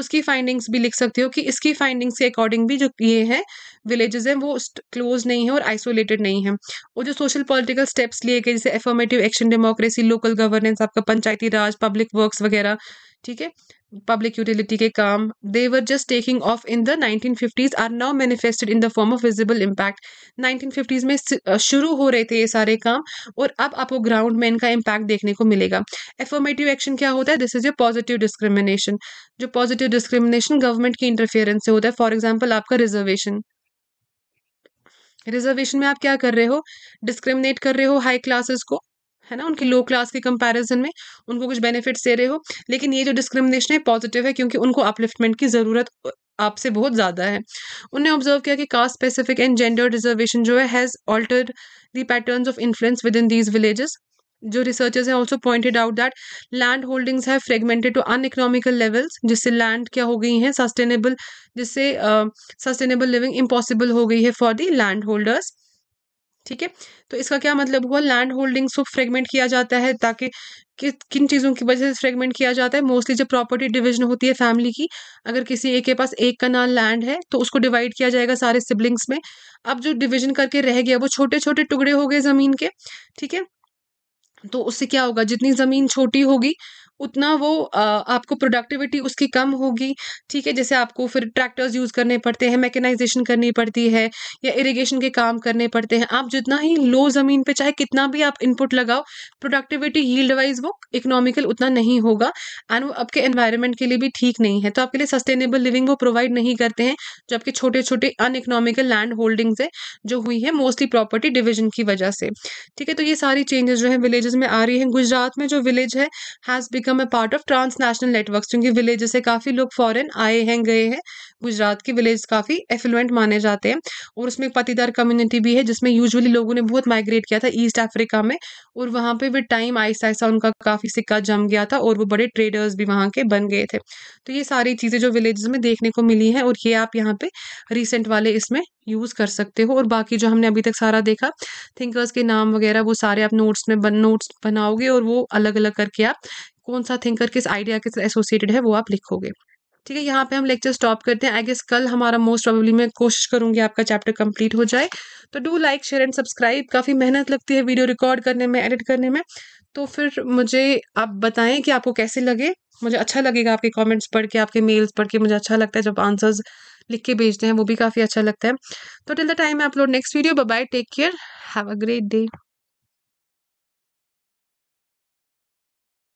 Speaker 1: उसकी फाइंडिंग्स भी लिख सकते हो कि इसकी फाइंडिंग्स के अकॉर्डिंग भी जो ये है विलेजेस हैं वो क्लोज नहीं है और आइसोलेटेड नहीं है और जो सोशल पॉलिटिकल स्टेप्स लिए गए जैसे affirmative action democracy local governance आपका पंचायती राज पब्लिक वर्क्स वगैरह ठीक है पब्लिक यूटिलिटी के काम they were just taking off in the 1950s are now manifested in the form of visible impact 1950s में शुरू हो रहे थे ये सारे काम और अब आपको ग्राउंड में इनका इम्पैक्ट देखने को मिलेगा एफर्मेटिव एक्शन क्या होता है this is a positive discrimination जो पॉजिटिव डिस्क्रिमिनेशन गवर्नमेंट की इंटरफेरेंस से होता है फॉर एग्जाम्पल आपका रिजर्वेशन रिजर्वेशन में आप क्या कर रहे हो डिस्क्रिमिनेट कर रहे हो हाई क्लासेस को है ना उनकी लो क्लास के कंपैरिजन में उनको कुछ बेनिफिट्स दे रहे हो लेकिन ये जो डिस्क्रिमिनेशन है पॉजिटिव है क्योंकि उनको अपलिफ्टमेंट की ज़रूरत आपसे बहुत ज़्यादा है उन्हें ऑब्जर्व किया कि caste specific and gender reservation जो है has alter the pattern of influence with in these villages जो रिसर्चर्स हैं also pointed out that land holdings है fragmented to uneconomical levels जिससे लैंड क्या हो गई हैं सस्टेनेबल जिससे सस्टेनेबल लिविंग इम्पॉसिबल हो गई है फॉर दी लैंड होल्डर्स ठीक है तो इसका क्या मतलब हुआ लैंड होल्डिंग्स को फ्रेगमेंट किया जाता है ताकि कि, किन चीज़ों की वजह से फ्रेगमेंट किया जाता है मोस्टली जब प्रॉपर्टी डिवीजन होती है फैमिली की अगर किसी एक के पास एक कनाल लैंड है तो उसको डिवाइड किया जाएगा सारे सिबलिंग्स में अब जो डिवीजन करके रह गया वो छोटे छोटे टुकड़े हो गए ज़मीन के ठीक है तो उससे क्या होगा जितनी ज़मीन छोटी होगी उतना वो आपको प्रोडक्टिविटी उसकी कम होगी ठीक है जैसे आपको फिर ट्रैक्टर्स यूज़ करने पड़ते हैं मैकेनाइजेशन करनी पड़ती है या इरिगेशन के काम करने पड़ते हैं आप जितना ही लो ज़मीन पे चाहे कितना भी आप इनपुट लगाओ प्रोडक्टिविटी हील्ड वाइज वो इकोनॉमिकल उतना नहीं होगा एंड वो आपके एन्वायरमेंट के लिए भी ठीक नहीं है तो आपके लिए सस्टेनेबल लिविंग वो प्रोवाइड नहीं करते हैं जो आपके छोटे छोटे अन इकोनॉमिकल लैंड होल्डिंग्स है जो हुई है मोस्टली प्रॉपर्टी डिविजन की वजह से ठीक है तो ये सारी चेंजेस जो है विलेजेस में आ रही है गुजरात में जो विलेज है has become a part of transnational network क्योंकि विलेज से काफ़ी लोग फॉरन आए हैं गए हैं गुजरात के विलेज काफ़ी एफ्लुएंट माने जाते हैं और उसमें पतिदार कम्युनिटी भी है जिसमें यूजुअली लोगों ने बहुत माइग्रेट किया था ईस्ट अफ्रीका में और वहां पे विद टाइम आहिस्ता आहिस्ता उनका काफ़ी सिक्का जम गया था और वो बड़े ट्रेडर्स भी वहां के बन गए थे तो ये सारी चीज़ें जो विलेज में देखने को मिली हैं और ये आप यहाँ पे रिसेंट वाले इसमें यूज़ कर सकते हो और बाकी जो हमने अभी तक सारा देखा थिंकर्स के नाम वगैरह वो सारे आप नोट्स में बन नोट्स बनाओगे और वो अलग अलग करके आप कौन सा थिंकर किस आइडिया के साथ एसोसिएटेड है वो आप लिखोगे ठीक है यहाँ पे हम लेक्चर स्टॉप करते हैं आई गेस कल हमारा मोस्ट प्रॉब्लली मैं कोशिश करूंगी आपका चैप्टर कंप्लीट हो जाए तो do like share and subscribe काफ़ी मेहनत लगती है वीडियो रिकॉर्ड करने में एडिट करने में तो फिर मुझे आप बताएं कि आपको कैसे लगे मुझे अच्छा लगेगा आपके कमेंट्स पढ़ के आपके मेल्स पढ़ के मुझे अच्छा लगता है जब आंसर्स लिख के भेजते हैं वो भी काफ़ी अच्छा लगता है तो till the time I upload next video bye take care have a great day